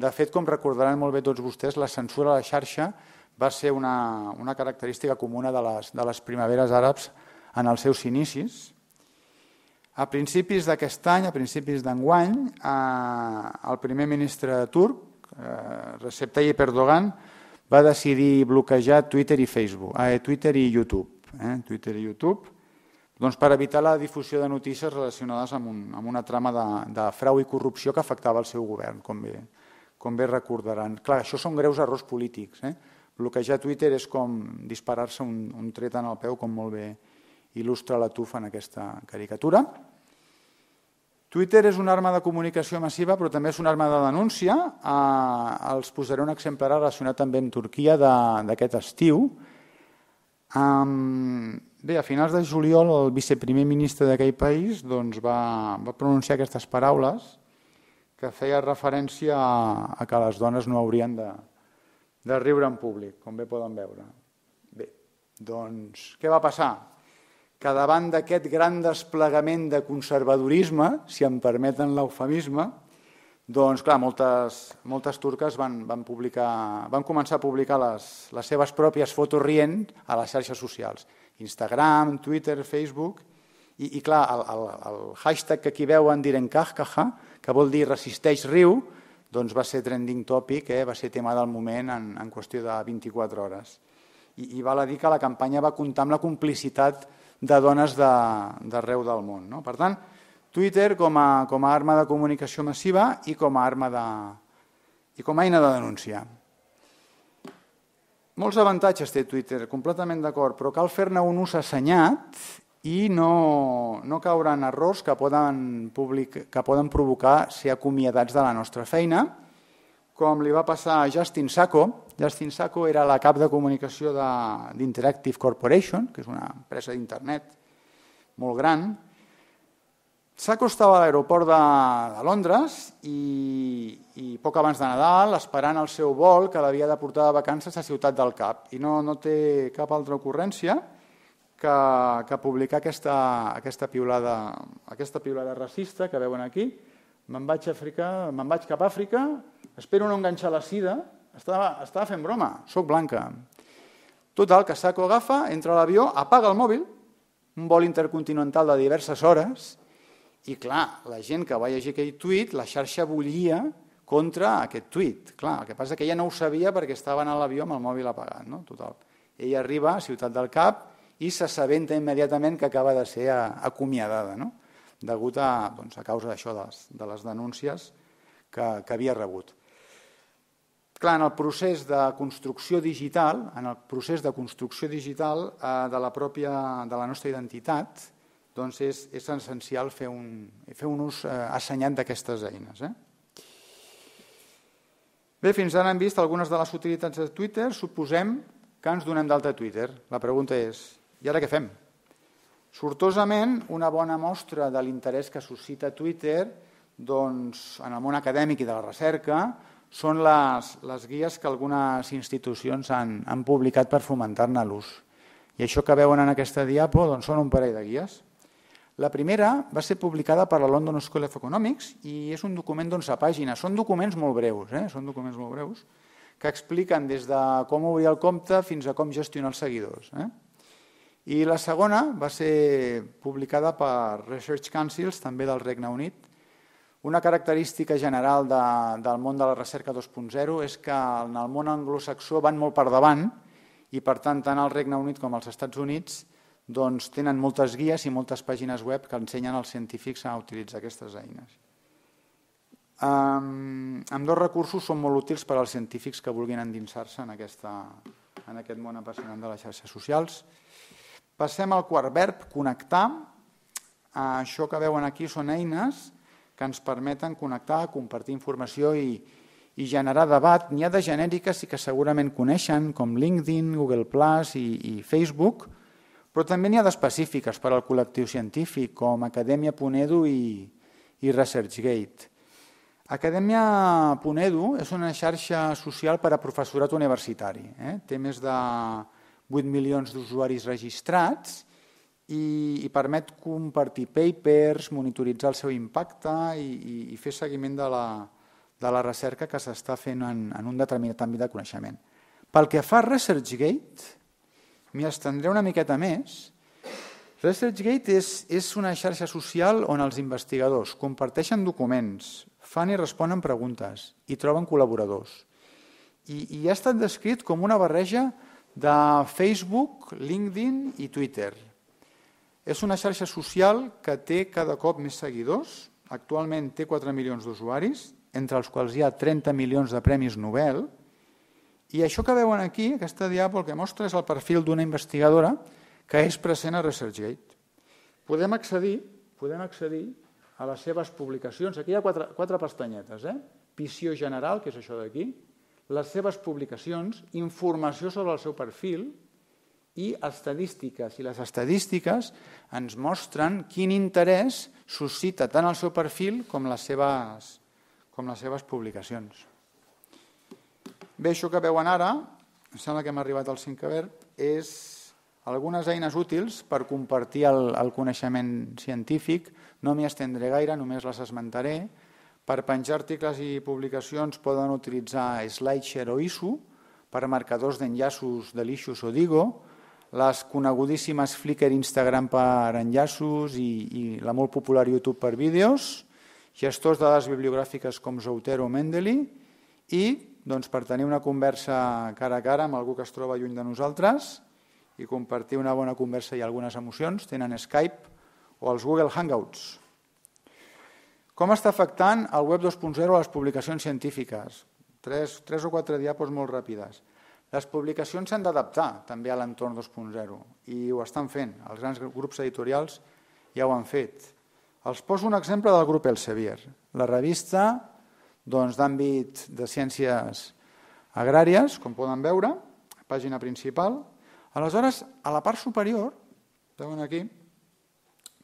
De fet, com recordaran molt bé tots vostès, la censura a la xarxa va ser una, una característica comuna de les, de les primaveres àrabs en els seus inicis. A principis d'aquest any, a principis d'enguany, eh, el primer ministre turc, eh, Recep Tayyip Erdogan, va decidir bloquejar Twitter i Facebook, eh, Twitter i YouTube, eh, Twitter i YouTube, doncs per evitar la difusió de notícies relacionades amb, un, amb una trama de, de frau i corrupció que afectava el seu govern, com bé, com bé recordaran. Clar, això són greus errors polítics. Eh? Bloquejar Twitter és com disparar-se un, un tret en el peu, com molt bé il·lustra la tufa en aquesta caricatura. Twitter és una arma de comunicació massiva, però també és una arma de denúncia. Eh, els posaré un exemple ara relacionat també amb Turquia d'aquest estiu. Um, bé, a finals de juliol el viceprimer ministre d'aquell país doncs, va, va pronunciar aquestes paraules que feia referència a, a que les dones no haurien de, de riure en públic, com bé poden veure. Bé, doncs, què va passar? que davant d'aquest gran desplegament de conservadorisme, si em permeten l'eufemisme, doncs, clar, moltes, moltes turques van, van, publicar, van començar a publicar les, les seves pròpies fotos rient a les xarxes socials, Instagram, Twitter, Facebook, i, i clar, el, el, el hashtag que aquí veuen diren kajkaja, que vol dir resisteix riu, doncs va ser trending topic, eh? va ser tema del moment en, en qüestió de 24 hores. I, I val a dir que la campanya va comptar amb la complicitat de dones d'arreu de, del món. No? Per tant, Twitter com a, com a arma de comunicació massiva i com a arma de, i com a eina de denúncia. Molts avantatges té Twitter, completament d'acord, però cal fer-ne un ús assenyat i no, no caure en errors que poden, public, que poden provocar ser acomiadats de la nostra feina com li va passar a Justin Sacco. Justin Sacco era la cap de comunicació d'Interactive Corporation, que és una empresa d'internet molt gran. Sacco estava a l'aeroport de, de Londres i, i poc abans de Nadal, esperant el seu vol que l'havia de portar de vacances a Ciutat del Cap. I no, no té cap altra ocurrència que, que publicar aquesta, aquesta, piulada, aquesta piulada racista que veuen aquí. Me'n vaig, a Àfrica, me'n vaig cap a Àfrica, Espero no enganxar la sida. Estava, estava fent broma, sóc blanca. Total, que Saco agafa, entra a l'avió, apaga el mòbil, un vol intercontinental de diverses hores, i clar, la gent que va llegir aquell tuit, la xarxa bullia contra aquest tuit. Clar, el que passa que ella no ho sabia perquè estava en l'avió amb el mòbil apagat. No? Total. Ella arriba a Ciutat del Cap i s'assabenta immediatament que acaba de ser acomiadada, no? degut a, doncs, a causa d'això, de, les, de les denúncies que, que havia rebut. Clar, en el procés de construcció digital, en el procés de construcció digital eh, de la pròpia de la nostra identitat, doncs és, és essencial fer un, fer un ús eh, assenyat d'aquestes eines. Eh? Bé, fins ara hem vist algunes de les utilitats de Twitter. Suposem que ens donem d'alta a Twitter. La pregunta és, i ara què fem? Sortosament, una bona mostra de l'interès que suscita Twitter doncs, en el món acadèmic i de la recerca són les, les guies que algunes institucions han, han publicat per fomentar-ne l'ús. I això que veuen en aquesta diapo doncs, són un parell de guies. La primera va ser publicada per la London School of Economics i és un document d'11 pàgines. Són documents molt breus, eh? són documents molt breus que expliquen des de com obrir el compte fins a com gestionar els seguidors. Eh? I la segona va ser publicada per Research Councils, també del Regne Unit, una característica general de, del món de la recerca 2.0 és que en el món anglosaxó van molt per davant i, per tant, tant el Regne Unit com els Estats Units doncs, tenen moltes guies i moltes pàgines web que ensenyen als científics a utilitzar aquestes eines. Um, amb dos recursos són molt útils per als científics que vulguin endinsar-se en, aquesta, en aquest món apassionant de les xarxes socials. Passem al quart verb, connectar. Uh, això que veuen aquí són eines que ens permeten connectar, compartir informació i, i generar debat. N'hi ha de genèriques i que segurament coneixen, com LinkedIn, Google Plus i, i Facebook, però també n'hi ha d'específiques per al col·lectiu científic, com Acadèmia Ponedo i, i ResearchGate. Acadèmia Ponedo és una xarxa social per a professorat universitari. Eh? Té més de 8 milions d'usuaris registrats i, i permet compartir papers, monitoritzar el seu impacte i, i, i fer seguiment de la, de la recerca que s'està fent en, en un determinat àmbit de coneixement. Pel que fa a ResearchGate, m'hi estendré una miqueta més. ResearchGate és, és una xarxa social on els investigadors comparteixen documents, fan i responen preguntes i troben col·laboradors. I, i ha estat descrit com una barreja de Facebook, LinkedIn i Twitter. És una xarxa social que té cada cop més seguidors. Actualment té 4 milions d'usuaris, entre els quals hi ha 30 milions de premis Nobel. I això que veuen aquí, aquesta diàpol que mostra, és el perfil d'una investigadora que és present a ResearchGate. Podem accedir, podem accedir a les seves publicacions. Aquí hi ha quatre, quatre pestanyetes. Eh? Pissió general, que és això d'aquí, les seves publicacions, informació sobre el seu perfil, i estadístiques. I les estadístiques ens mostren quin interès suscita tant el seu perfil com les seves, com les seves publicacions. Bé, això que veuen ara, em sembla que hem arribat al cinc verb, és algunes eines útils per compartir el, el coneixement científic. No m'hi estendré gaire, només les esmentaré. Per penjar articles i publicacions poden utilitzar SlideShare o ISU, per marcadors d'enllaços de l'Ixus o Digo, les conegudíssimes Flickr Instagram per enllaços i, i la molt popular YouTube per vídeos, gestors de dades bibliogràfiques com Zoutero o Mendeley i doncs, per tenir una conversa cara a cara amb algú que es troba lluny de nosaltres i compartir una bona conversa i algunes emocions, tenen Skype o els Google Hangouts. Com està afectant el web 2.0 a les publicacions científiques? Tres, tres o quatre diapos molt ràpides. Les publicacions s'han d'adaptar també a l'entorn 2.0 i ho estan fent. Els grans grups editorials ja ho han fet. Els poso un exemple del grup Elsevier, la revista doncs, d'àmbit doncs, de ciències agràries, com poden veure, pàgina principal. Aleshores, a la part superior, veuen aquí,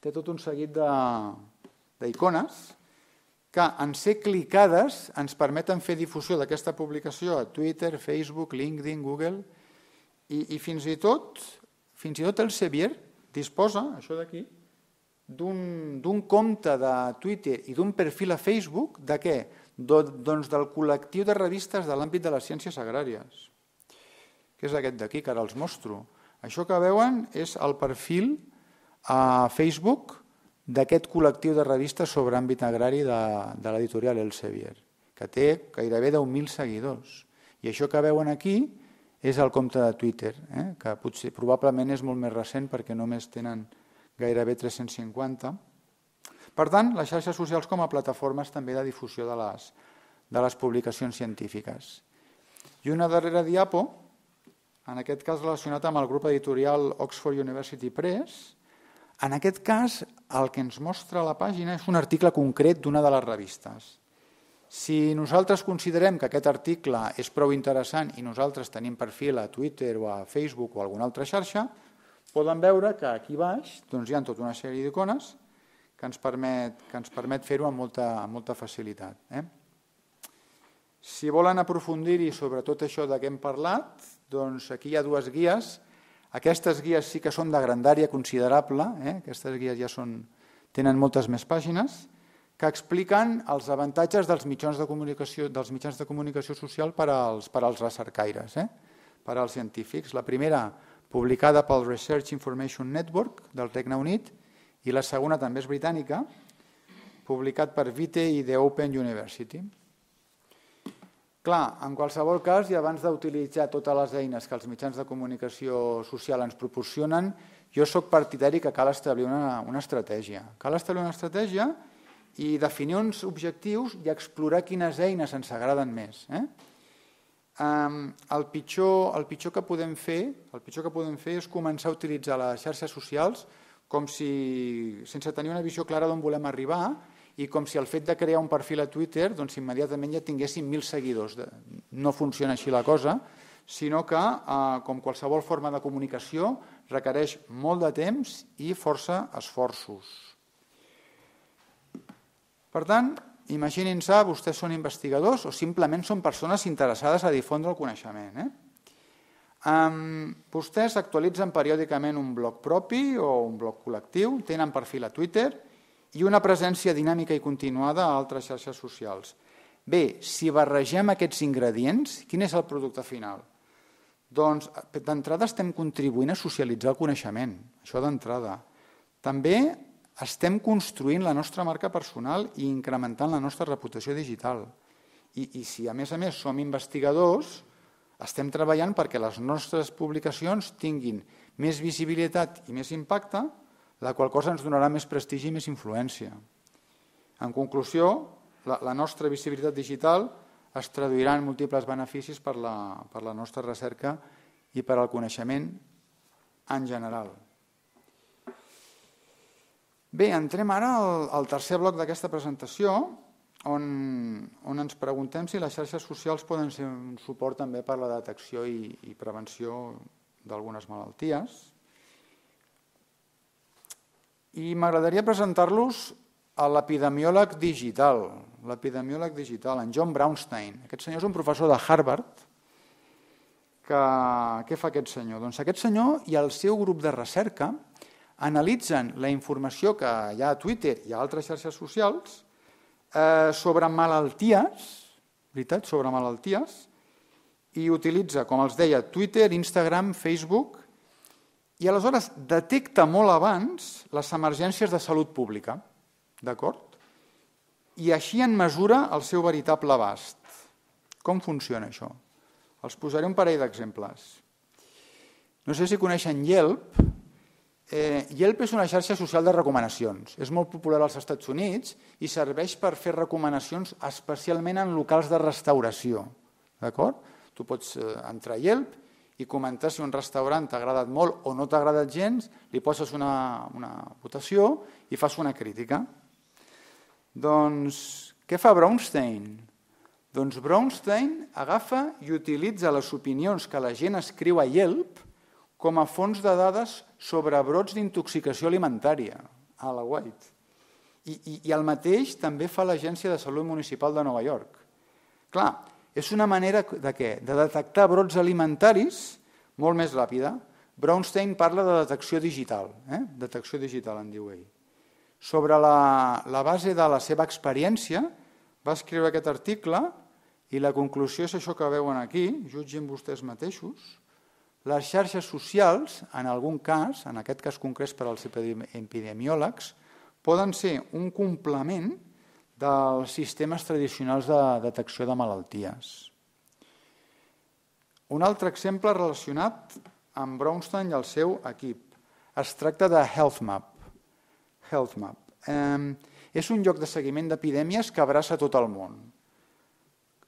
té tot un seguit d'icones que en ser clicades ens permeten fer difusió d'aquesta publicació a Twitter, Facebook, LinkedIn, Google i, i fins i tot fins i tot el Sevier disposa, això d'aquí, d'un compte de Twitter i d'un perfil a Facebook de què? Do, doncs del col·lectiu de revistes de l'àmbit de les ciències agràries, que és aquest d'aquí que ara els mostro. Això que veuen és el perfil a Facebook d'aquest col·lectiu de revistes sobre àmbit agrari de, de l'editorial Elsevier, que té gairebé 10.000 seguidors. I això que veuen aquí és el compte de Twitter, eh? que potser, probablement és molt més recent perquè només tenen gairebé 350. Per tant, les xarxes socials com a plataformes també de difusió de les, de les publicacions científiques. I una darrera diapo, en aquest cas relacionat amb el grup editorial Oxford University Press, en aquest cas el que ens mostra la pàgina és un article concret d'una de les revistes. Si nosaltres considerem que aquest article és prou interessant i nosaltres tenim perfil a Twitter o a Facebook o a alguna altra xarxa, poden veure que aquí baix doncs, hi ha tota una sèrie d'icones que ens permet, que ens permet fer-ho amb molta, amb molta facilitat. Eh? Si volen aprofundir-hi sobre tot això de què hem parlat, doncs aquí hi ha dues guies aquestes guies sí que són de grandària considerable, eh? aquestes guies ja són, tenen moltes més pàgines, que expliquen els avantatges dels mitjans de comunicació, dels mitjans de comunicació social per als, per als recercaires, eh? per als científics. La primera, publicada pel Research Information Network del Regne Unit, i la segona també és britànica, publicat per Vite i The Open University. Clar, en qualsevol cas, i abans d'utilitzar totes les eines que els mitjans de comunicació social ens proporcionen, jo sóc partidari que cal establir una, una estratègia. Cal establir una estratègia i definir uns objectius i explorar quines eines ens agraden més. Eh? el, pitjor, el, pitjor que podem fer, el pitjor que podem fer és començar a utilitzar les xarxes socials com si, sense tenir una visió clara d'on volem arribar, i com si el fet de crear un perfil a Twitter doncs immediatament ja tinguéssim mil seguidors. No funciona així la cosa, sinó que, eh, com qualsevol forma de comunicació, requereix molt de temps i força esforços. Per tant, imaginin-se, vostès són investigadors o simplement són persones interessades a difondre el coneixement. Eh? Um, vostès actualitzen periòdicament un blog propi o un blog col·lectiu, tenen perfil a Twitter i i una presència dinàmica i continuada a altres xarxes socials. Bé, si barregem aquests ingredients, quin és el producte final? Doncs, d'entrada estem contribuint a socialitzar el coneixement, això d'entrada. També estem construint la nostra marca personal i incrementant la nostra reputació digital. I, i si, a més a més, som investigadors, estem treballant perquè les nostres publicacions tinguin més visibilitat i més impacte la qual cosa ens donarà més prestigi i més influència. En conclusió, la, la nostra visibilitat digital es traduirà en múltiples beneficis per la, per la nostra recerca i per al coneixement en general. Bé, entrem ara al, al tercer bloc d'aquesta presentació, on, on ens preguntem si les xarxes socials poden ser un suport també per a la detecció i, i prevenció d'algunes malalties. I m'agradaria presentar-los a l'epidemiòleg digital, l'epidemiòleg digital, en John Brownstein. Aquest senyor és un professor de Harvard. Que, què fa aquest senyor? Doncs aquest senyor i el seu grup de recerca analitzen la informació que hi ha a Twitter i a altres xarxes socials eh, sobre malalties, veritat, sobre malalties, i utilitza, com els deia, Twitter, Instagram, Facebook i aleshores detecta molt abans les emergències de salut pública, d'acord? I així en mesura el seu veritable abast. Com funciona això? Els posaré un parell d'exemples. No sé si coneixen Yelp. Eh, Yelp és una xarxa social de recomanacions. És molt popular als Estats Units i serveix per fer recomanacions especialment en locals de restauració. D'acord? Tu pots eh, entrar a Yelp i comentar si un restaurant t'ha agradat molt o no t'ha agradat gens, li poses una, una votació i fas una crítica. Doncs què fa Brownstein? Doncs Brownstein agafa i utilitza les opinions que la gent escriu a Yelp com a fons de dades sobre brots d'intoxicació alimentària a la White. I, i, I el mateix també fa l'Agència de Salut Municipal de Nova York. Clar, és una manera de què? De detectar brots alimentaris molt més ràpida. Brownstein parla de detecció digital, eh? detecció digital en diu ell. Sobre la, la base de la seva experiència va escriure aquest article i la conclusió és això que veuen aquí, jutgin vostès mateixos, les xarxes socials, en algun cas, en aquest cas concret per als epidemiòlegs, poden ser un complement dels sistemes tradicionals de detecció de malalties. Un altre exemple relacionat amb Brownstein i el seu equip. Es tracta de HealthMap. HealthMap. Eh, és un lloc de seguiment d'epidèmies que abraça tot el món.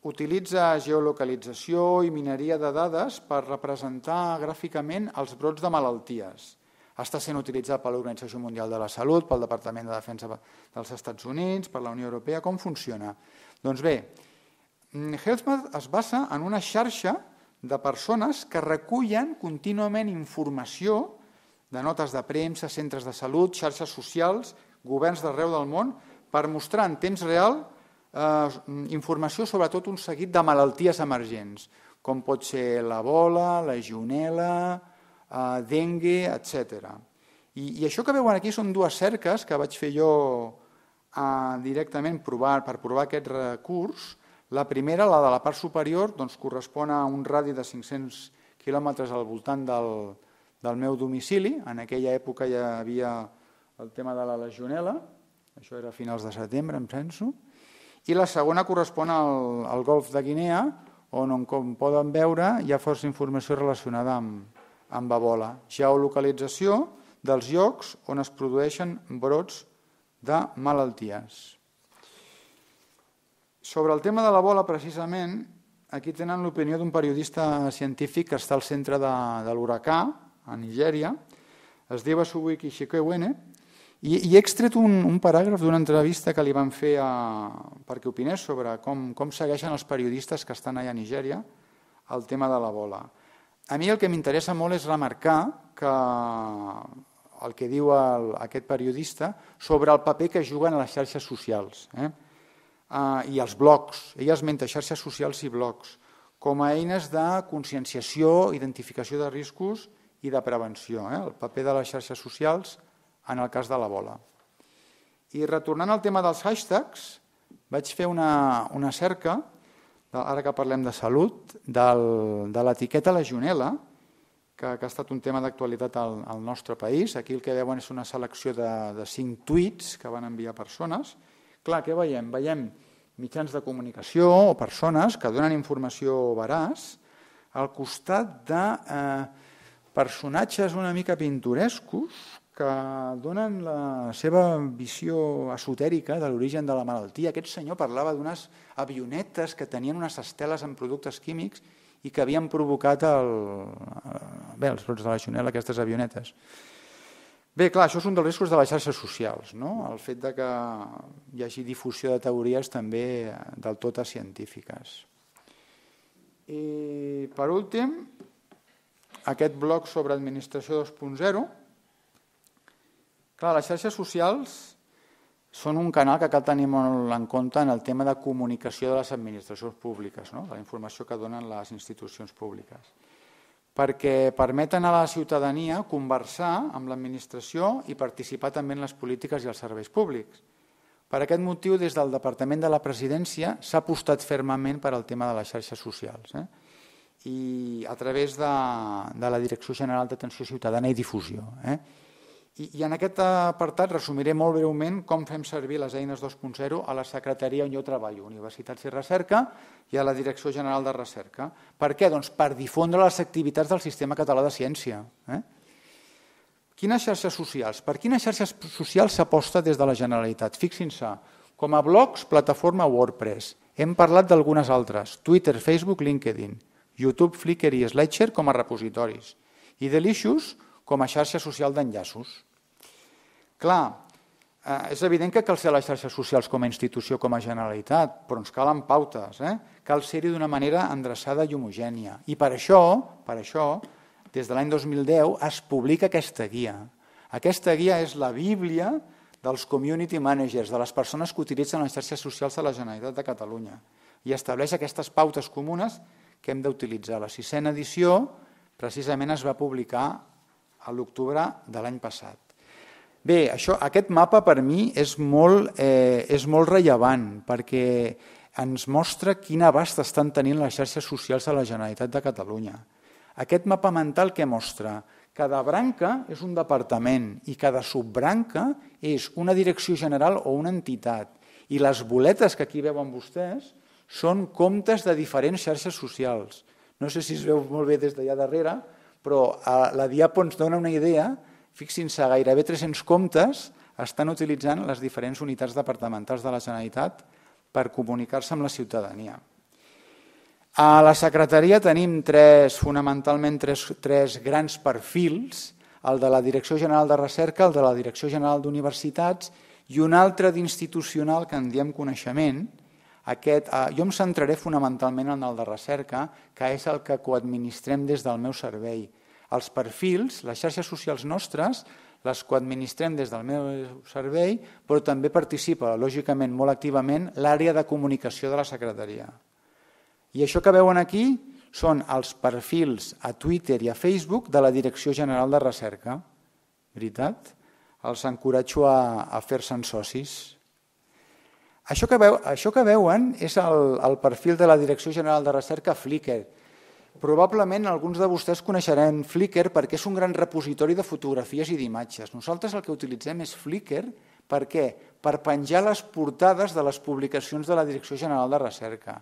Utilitza geolocalització i mineria de dades per representar gràficament els brots de malalties – està sent utilitzat per l'Organització Mundial de la Salut, pel Departament de Defensa dels Estats Units, per la Unió Europea, com funciona? Doncs bé, mm, HealthMath es basa en una xarxa de persones que recullen contínuament informació de notes de premsa, centres de salut, xarxes socials, governs d'arreu del món, per mostrar en temps real eh, informació sobre tot un seguit de malalties emergents, com pot ser l'ebola, la legionela, eh, dengue, etc. I, I això que veuen aquí són dues cerques que vaig fer jo eh, directament provar, per provar aquest recurs. La primera, la de la part superior, doncs, correspon a un radi de 500 quilòmetres al voltant del, del meu domicili. En aquella època hi havia el tema de la legionela, això era a finals de setembre, em penso, i la segona correspon al, al golf de Guinea, on, on, com poden veure, hi ha força informació relacionada amb, amb ebola. Geolocalització dels llocs on es produeixen brots de malalties. Sobre el tema de l'ebola, precisament, aquí tenen l'opinió d'un periodista científic que està al centre de, de l'huracà, a Nigèria, es diu Asubuiki Shikewene, i, i he extret un, un paràgraf d'una entrevista que li van fer a, perquè opinés sobre com, com segueixen els periodistes que estan allà a Nigèria el tema de l'ebola. bola. A mi el que m'interessa molt és remarcar que el que diu el, aquest periodista sobre el paper que juguen a les xarxes socials eh? Uh, i els blogs. Ell esmenta xarxes socials i blogs com a eines de conscienciació, identificació de riscos i de prevenció. Eh? El paper de les xarxes socials en el cas de la bola. I retornant al tema dels hashtags, vaig fer una, una cerca ara que parlem de salut, del, de l'etiqueta La que, que ha estat un tema d'actualitat al, al nostre país. Aquí el que veuen és una selecció de, de cinc tuits que van enviar persones. Clar, què veiem? Veiem mitjans de comunicació o persones que donen informació veraç al costat de eh, personatges una mica pintorescos que donen la seva visió esotèrica de l'origen de la malaltia. Aquest senyor parlava d'unes avionetes que tenien unes esteles amb productes químics i que havien provocat el, eh, bé, els brots de la xonela, aquestes avionetes. Bé, clar, això és un dels riscos de les xarxes socials, no? el fet de que hi hagi difusió de teories també eh, del tot científiques. I, per últim, aquest bloc sobre administració 2.0, Clar, les xarxes socials són un canal que cal tenir molt en compte en el tema de comunicació de les administracions públiques, no? la informació que donen les institucions públiques, perquè permeten a la ciutadania conversar amb l'administració i participar també en les polítiques i els serveis públics. Per aquest motiu, des del Departament de la Presidència s'ha apostat fermament per al tema de les xarxes socials eh? i a través de, de la Direcció General d'Atenció Ciutadana i Difusió. Eh? I, I en aquest apartat resumiré molt breument com fem servir les eines 2.0 a la secretaria on jo treballo, Universitats i Recerca, i a la Direcció General de Recerca. Per què? Doncs per difondre les activitats del Sistema Català de Ciència. Eh? Quines xarxes socials? Per quines xarxes socials s'aposta des de la Generalitat? Fixin-se, com a blogs, plataforma WordPress. Hem parlat d'algunes altres, Twitter, Facebook, LinkedIn, YouTube, Flickr i Sledger com a repositoris. I Delicious, com a xarxa social d'enllaços. Clar, eh, és evident que cal ser les xarxes socials com a institució, com a Generalitat, però ens calen pautes, eh? cal ser-hi d'una manera endreçada i homogènia. I per això, per això, des de l'any 2010 es publica aquesta guia. Aquesta guia és la Bíblia dels community managers, de les persones que utilitzen les xarxes socials de la Generalitat de Catalunya i estableix aquestes pautes comunes que hem d'utilitzar. La sisena edició precisament es va publicar a l'octubre de l'any passat. Bé, això, aquest mapa per mi és molt, eh, és molt rellevant perquè ens mostra quin abast estan tenint les xarxes socials de la Generalitat de Catalunya. Aquest mapa mental que mostra? Cada branca és un departament i cada subbranca és una direcció general o una entitat. I les boletes que aquí veuen vostès són comptes de diferents xarxes socials. No sé si es veu molt bé des d'allà darrere, però la Diapo ens dona una idea, fixin-se, gairebé 300 comptes estan utilitzant les diferents unitats departamentals de la Generalitat per comunicar-se amb la ciutadania. A la secretaria tenim tres, fonamentalment tres, tres grans perfils, el de la Direcció General de Recerca, el de la Direcció General d'Universitats i un altre d'institucional que en diem coneixement, aquest, eh, jo em centraré fonamentalment en el de recerca, que és el que coadministrem des del meu servei. Els perfils, les xarxes socials nostres, les coadministrem des del meu servei, però també participa, lògicament, molt activament, l'àrea de comunicació de la secretaria. I això que veuen aquí són els perfils a Twitter i a Facebook de la Direcció General de Recerca. Veritat? Els encoratjo a, a fer-se'n socis. Això que, veu, això que veuen és el, el perfil de la Direcció General de Recerca Flickr. Probablement alguns de vostès coneixeran Flickr perquè és un gran repositori de fotografies i d'imatges. Nosaltres el que utilitzem és Flickr per què? Per penjar les portades de les publicacions de la Direcció General de Recerca.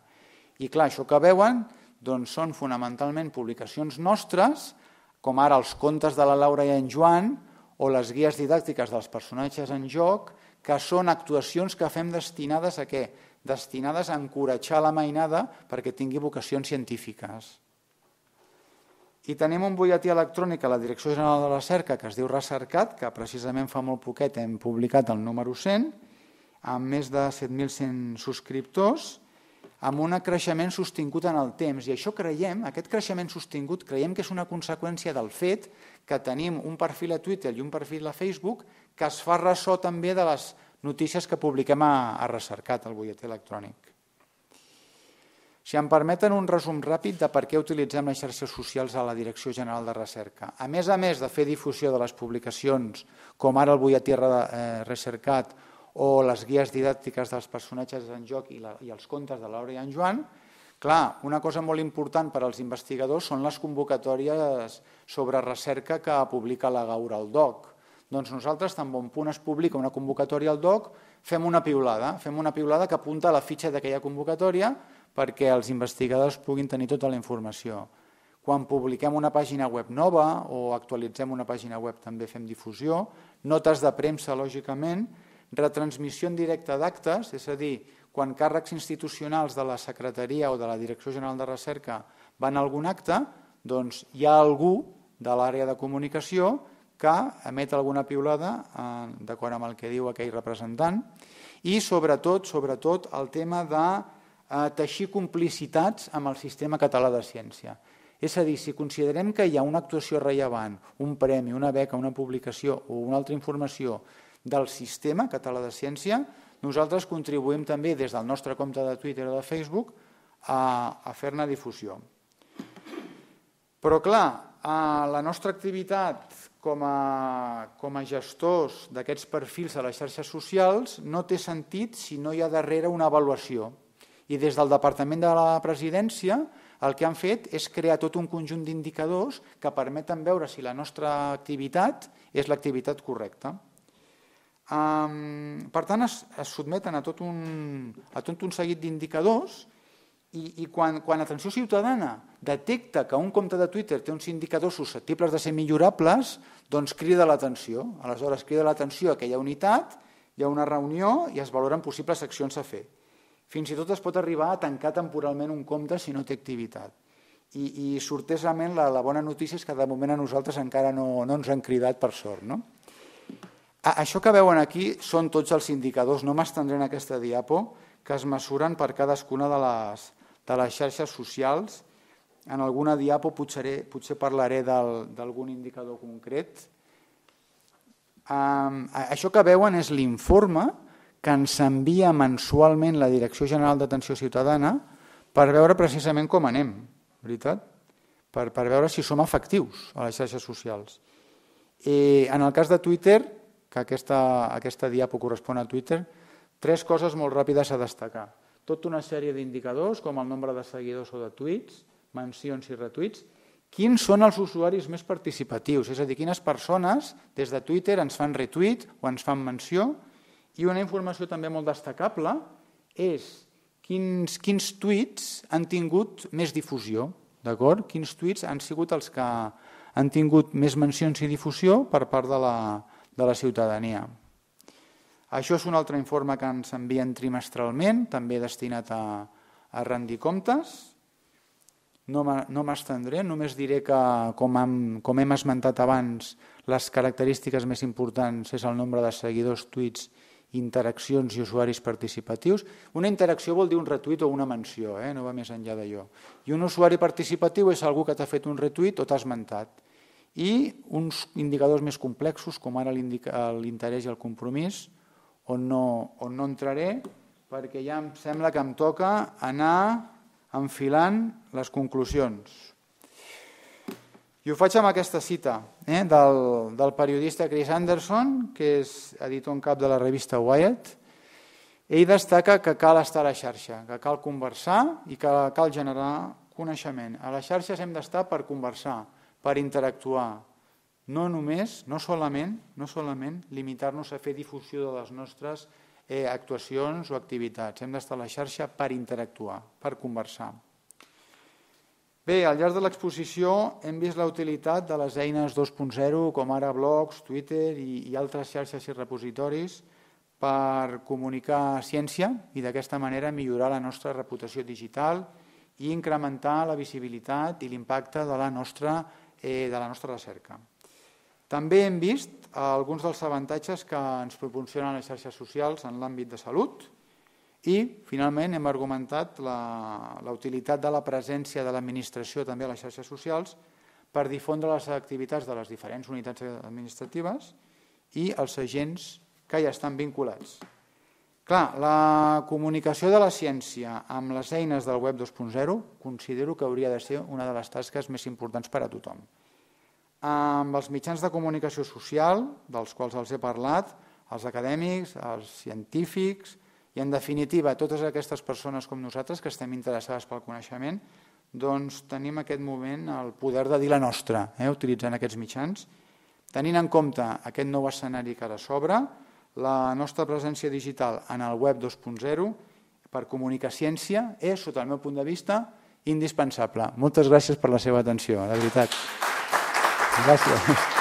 I clar, això que veuen doncs, són fonamentalment publicacions nostres, com ara els contes de la Laura i en Joan, o les guies didàctiques dels personatges en joc, que són actuacions que fem destinades a què? Destinades a encoratjar la mainada perquè tingui vocacions científiques. I tenim un butlletí electrònic a la Direcció General de la Cerca que es diu Recercat, que precisament fa molt poquet hem publicat el número 100, amb més de 7.100 subscriptors, amb un creixement sostingut en el temps. I això creiem, aquest creixement sostingut, creiem que és una conseqüència del fet que tenim un perfil a Twitter i un perfil a Facebook que es fa ressò també de les notícies que publiquem a, a Recercat, al butlletí electrònic. Si em permeten un resum ràpid de per què utilitzem les xarxes socials a la Direcció General de Recerca. A més a més de fer difusió de les publicacions, com ara el butlletí eh, Recercat o les guies didàctiques dels personatges en joc i, la, i els contes de Laura i en Joan, clar, una cosa molt important per als investigadors són les convocatòries sobre recerca que publica la Gaura al DOC doncs nosaltres, tan bon punt es publica una convocatòria al DOC, fem una piulada, fem una piulada que apunta a la fitxa d'aquella convocatòria perquè els investigadors puguin tenir tota la informació. Quan publiquem una pàgina web nova o actualitzem una pàgina web també fem difusió, notes de premsa, lògicament, retransmissió en directe d'actes, és a dir, quan càrrecs institucionals de la Secretaria o de la Direcció General de Recerca van a algun acte, doncs hi ha algú de l'àrea de comunicació que emet alguna piulada eh, d'acord amb el que diu aquell representant i sobretot, sobretot el tema de eh, teixir complicitats amb el sistema català de ciència. És a dir, si considerem que hi ha una actuació rellevant, un premi, una beca, una publicació o una altra informació del sistema català de ciència, nosaltres contribuïm també des del nostre compte de Twitter o de Facebook a, a fer-ne difusió. Però clar, a eh, la nostra activitat com a, com a gestors d'aquests perfils a les xarxes socials no té sentit si no hi ha darrere una avaluació. I des del Departament de la Presidència el que han fet és crear tot un conjunt d'indicadors que permeten veure si la nostra activitat és l'activitat correcta. per tant, es, es sotmeten a tot un, a tot un seguit d'indicadors i, i quan, quan Atenció Ciutadana detecta que un compte de Twitter té uns indicadors susceptibles de ser millorables, doncs crida l'atenció. Aleshores crida l'atenció a aquella unitat, hi ha una reunió i es valoren possibles accions a fer. Fins i tot es pot arribar a tancar temporalment un compte si no té activitat. I, i sortesament la, la bona notícia és que de moment a nosaltres encara no, no ens han cridat per sort. No? A, això que veuen aquí són tots els indicadors, no m'estendré en aquesta diapo, que es mesuren per cadascuna de les, de les xarxes socials. En alguna diapo potser, potser parlaré d'algun indicador concret. Um, això que veuen és l'informe que ens envia mensualment la Direcció General d'Atenció Ciutadana per veure precisament com anem, veritat? Per, per veure si som efectius a les xarxes socials. I eh, en el cas de Twitter, que aquesta, aquesta diapo correspon a Twitter, tres coses molt ràpides a destacar tota una sèrie d'indicadors, com el nombre de seguidors o de tuits, mencions i retuits, quins són els usuaris més participatius, és a dir, quines persones des de Twitter ens fan retuit o ens fan menció, i una informació també molt destacable és quins, quins tuits han tingut més difusió, d'acord? Quins tuits han sigut els que han tingut més mencions i difusió per part de la, de la ciutadania. Això és un altre informe que ens envien trimestralment, també destinat a, a rendir comptes. No m'estendré, només diré que, com hem, com hem esmentat abans, les característiques més importants és el nombre de seguidors, tuits, interaccions i usuaris participatius. Una interacció vol dir un retuit o una menció, eh? no va més enllà d'allò. I un usuari participatiu és algú que t'ha fet un retuit o t'ha esmentat. I uns indicadors més complexos, com ara l'interès i el compromís, on no, on no entraré perquè ja em sembla que em toca anar enfilant les conclusions. I ho faig amb aquesta cita eh, del, del periodista Chris Anderson, que és editor en cap de la revista Wired. Ell destaca que cal estar a la xarxa, que cal conversar i que cal generar coneixement. A les xarxes hem d'estar per conversar, per interactuar, no només, no solament, no solament limitar-nos a fer difusió de les nostres eh, actuacions o activitats. Hem d'estar a la xarxa per interactuar, per conversar. Bé, al llarg de l'exposició hem vist la utilitat de les eines 2.0, com ara blogs, Twitter i, i altres xarxes i repositoris, per comunicar ciència i d'aquesta manera millorar la nostra reputació digital i incrementar la visibilitat i l'impacte de, la nostra, eh, de la nostra recerca. També hem vist eh, alguns dels avantatges que ens proporcionen les xarxes socials en l'àmbit de salut i, finalment, hem argumentat la, la utilitat de la presència de l'administració també a les xarxes socials per difondre les activitats de les diferents unitats administratives i els agents que hi estan vinculats. Clar, la comunicació de la ciència amb les eines del web 2.0 considero que hauria de ser una de les tasques més importants per a tothom amb els mitjans de comunicació social, dels quals els he parlat, els acadèmics, els científics i, en definitiva, totes aquestes persones com nosaltres que estem interessades pel coneixement, doncs tenim aquest moment el poder de dir la nostra, eh, utilitzant aquests mitjans, tenint en compte aquest nou escenari que ara s'obre, la nostra presència digital en el web 2.0 per comunicar ciència és, sota el meu punt de vista, indispensable. Moltes gràcies per la seva atenció, de veritat. 行きます